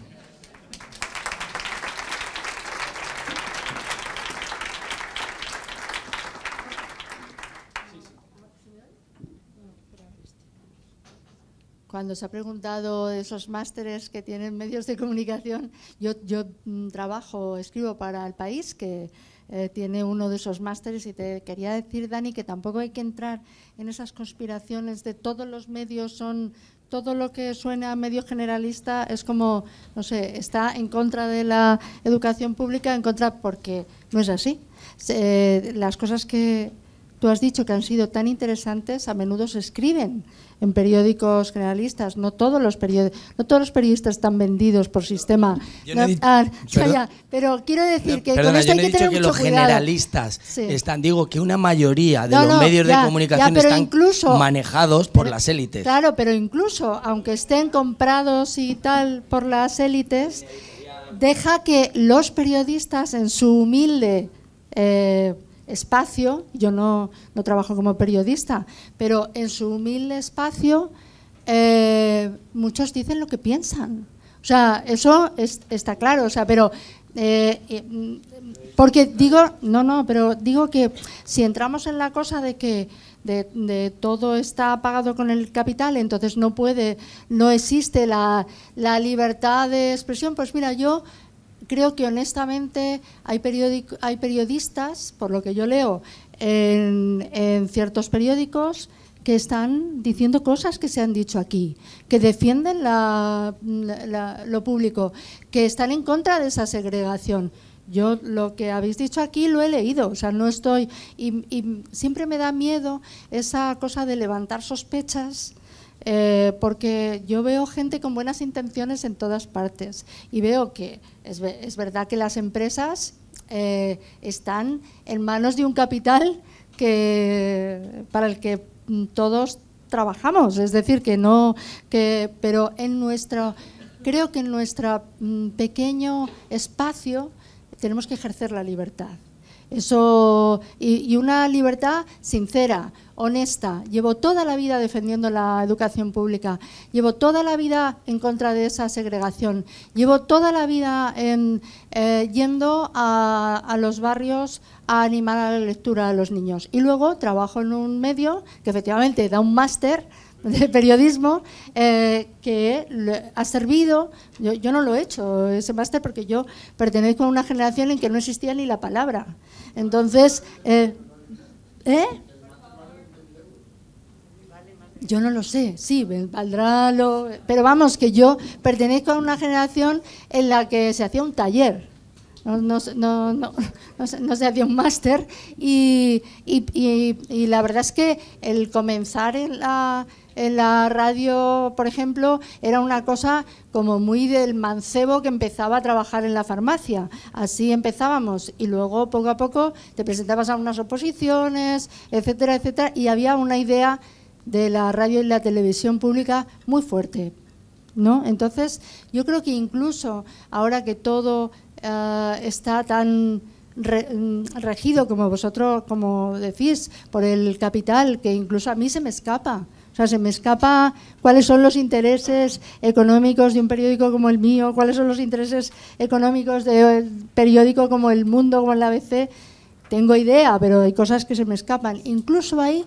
cuando se ha preguntado de esos másteres que tienen medios de comunicación, yo, mm, trabajo, escribo para El País, que eh, tiene uno de esos másteres y te quería decir, Dani, que tampoco hay que entrar en esas conspiraciones de todos los medios son, todo lo que suena medio generalista es como, no sé, está en contra de la educación pública, en contra porque no es así. las cosas que tú has dicho que han sido tan interesantes, a menudo se escriben en periódicos generalistas. No todos los, no todos los periodistas están vendidos por sistema. Ah, pero, quiero decir que con esto que los generalistas están, digo, que una mayoría de los medios de comunicación están manejados por las élites. Claro, pero incluso, aunque estén comprados y tal por las élites, deja que los periodistas en su humilde... Eh, espacio, yo no, trabajo como periodista, pero en su humilde espacio eh, muchos dicen lo que piensan. O sea, eso está claro, o sea, pero eh, eh, mm, porque digo, no, no, pero digo que si entramos en la cosa de que de, todo está pagado con el capital, entonces no puede, no existe la, la libertad de expresión, pues mira, yo creo que honestamente hay, hay periodistas, por lo que yo leo, en, ciertos periódicos que están diciendo cosas que se han dicho aquí, que defienden lo público, que están en contra de esa segregación. Yo lo que habéis dicho aquí lo he leído, o sea, no estoy... Y, y siempre me da miedo esa cosa de levantar sospechas eh, porque yo veo gente con buenas intenciones en todas partes y veo que es, verdad que las empresas eh, están en manos de un capital que, para el que mm, todos trabajamos, es decir, que no, que, pero en nuestro creo que en nuestro mm, pequeño espacio tenemos que ejercer la libertad. Eso, y, una libertad sincera, honesta. Llevo toda la vida defendiendo la educación pública, llevo toda la vida en contra de esa segregación, llevo toda la vida en, eh, yendo a, los barrios a animar a la lectura a los niños. Y luego trabajo en un medio que efectivamente da un máster de periodismo eh, que ha servido, yo, no lo he hecho ese eh, máster porque yo pertenezco a una generación en que no existía ni la palabra. Entonces, eh, eh, Yo no lo sé, sí, valdrá lo... Pero vamos, que yo pertenezco a una generación en la que se hacía un taller, no, no, no, no se hacía un máster y, la verdad es que el comenzar en la, en la radio, por ejemplo, era una cosa como muy del mancebo que empezaba a trabajar en la farmacia. Así empezábamos y luego poco a poco te presentabas a unas oposiciones, etcétera, etcétera, y había una idea de la radio y la televisión pública muy fuerte. Entonces, yo creo que incluso ahora que todo eh, está tan mm, regido, como vosotros como decís, por el capital, que incluso a mí se me escapa. O sea, se me escapa cuáles son los intereses económicos de un periódico como el mío, cuáles son los intereses económicos de un eh, periódico como El Mundo, como el ABC. Tengo idea, pero hay cosas que se me escapan. Incluso ahí,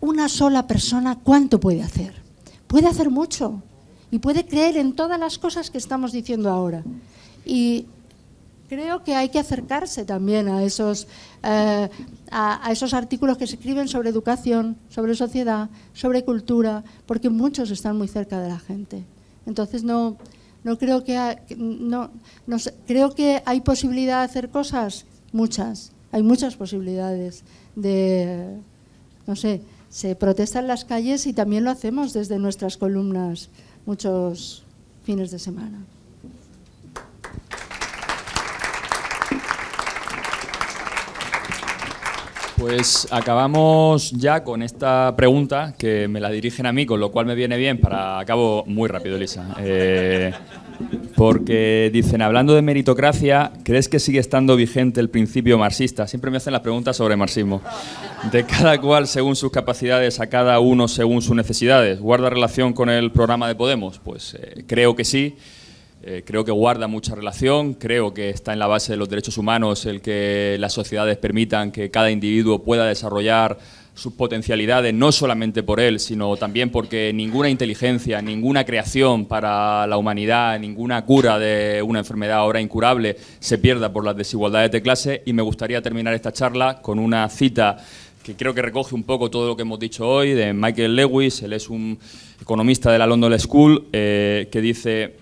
una sola persona, ¿cuánto puede hacer? Puede hacer mucho y puede creer en todas las cosas que estamos diciendo ahora. Y creo que hay que acercarse también a esos, eh, a, esos artículos que se escriben sobre educación, sobre sociedad, sobre cultura, porque muchos están muy cerca de la gente. Entonces no, no creo que no, creo que hay posibilidad de hacer cosas, muchas, hay muchas posibilidades de no sé, se protesta en las calles y también lo hacemos desde nuestras columnas muchos fines de semana. Pues acabamos ya con esta pregunta que me la dirigen a mí, con lo cual me viene bien para acabo muy rápido, Elisa. Eh, porque dicen, hablando de meritocracia, ¿crees que sigue estando vigente el principio marxista? Siempre me hacen las preguntas sobre marxismo. De cada cual según sus capacidades, a cada uno según sus necesidades. ¿Guarda relación con el programa de Podemos? Pues eh, creo que sí. Eh, creo que guarda mucha relación, creo que está en la base de los derechos humanos el que las sociedades permitan que cada individuo pueda desarrollar sus potencialidades, no solamente por él, sino también porque ninguna inteligencia, ninguna creación para la humanidad, ninguna cura de una enfermedad ahora incurable se pierda por las desigualdades de clase. Y me gustaría terminar esta charla con una cita que creo que recoge un poco todo lo que hemos dicho hoy, de Michael Lewis, él es un economista de la London School, eh, que dice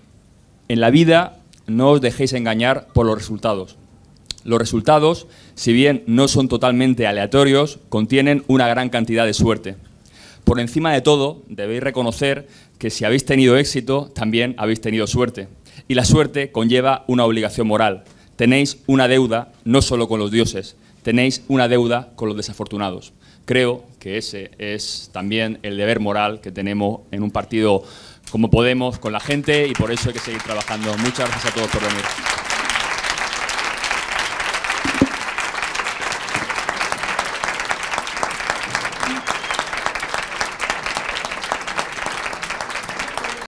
en la vida no os dejéis engañar por los resultados. Los resultados, si bien no son totalmente aleatorios, contienen una gran cantidad de suerte. Por encima de todo, debéis reconocer que si habéis tenido éxito, también habéis tenido suerte. Y la suerte conlleva una obligación moral. Tenéis una deuda no solo con los dioses, tenéis una deuda con los desafortunados. Creo que ese es también el deber moral que tenemos en un partido como podemos con la gente y por eso hay que seguir trabajando. Muchas gracias a todos por venir.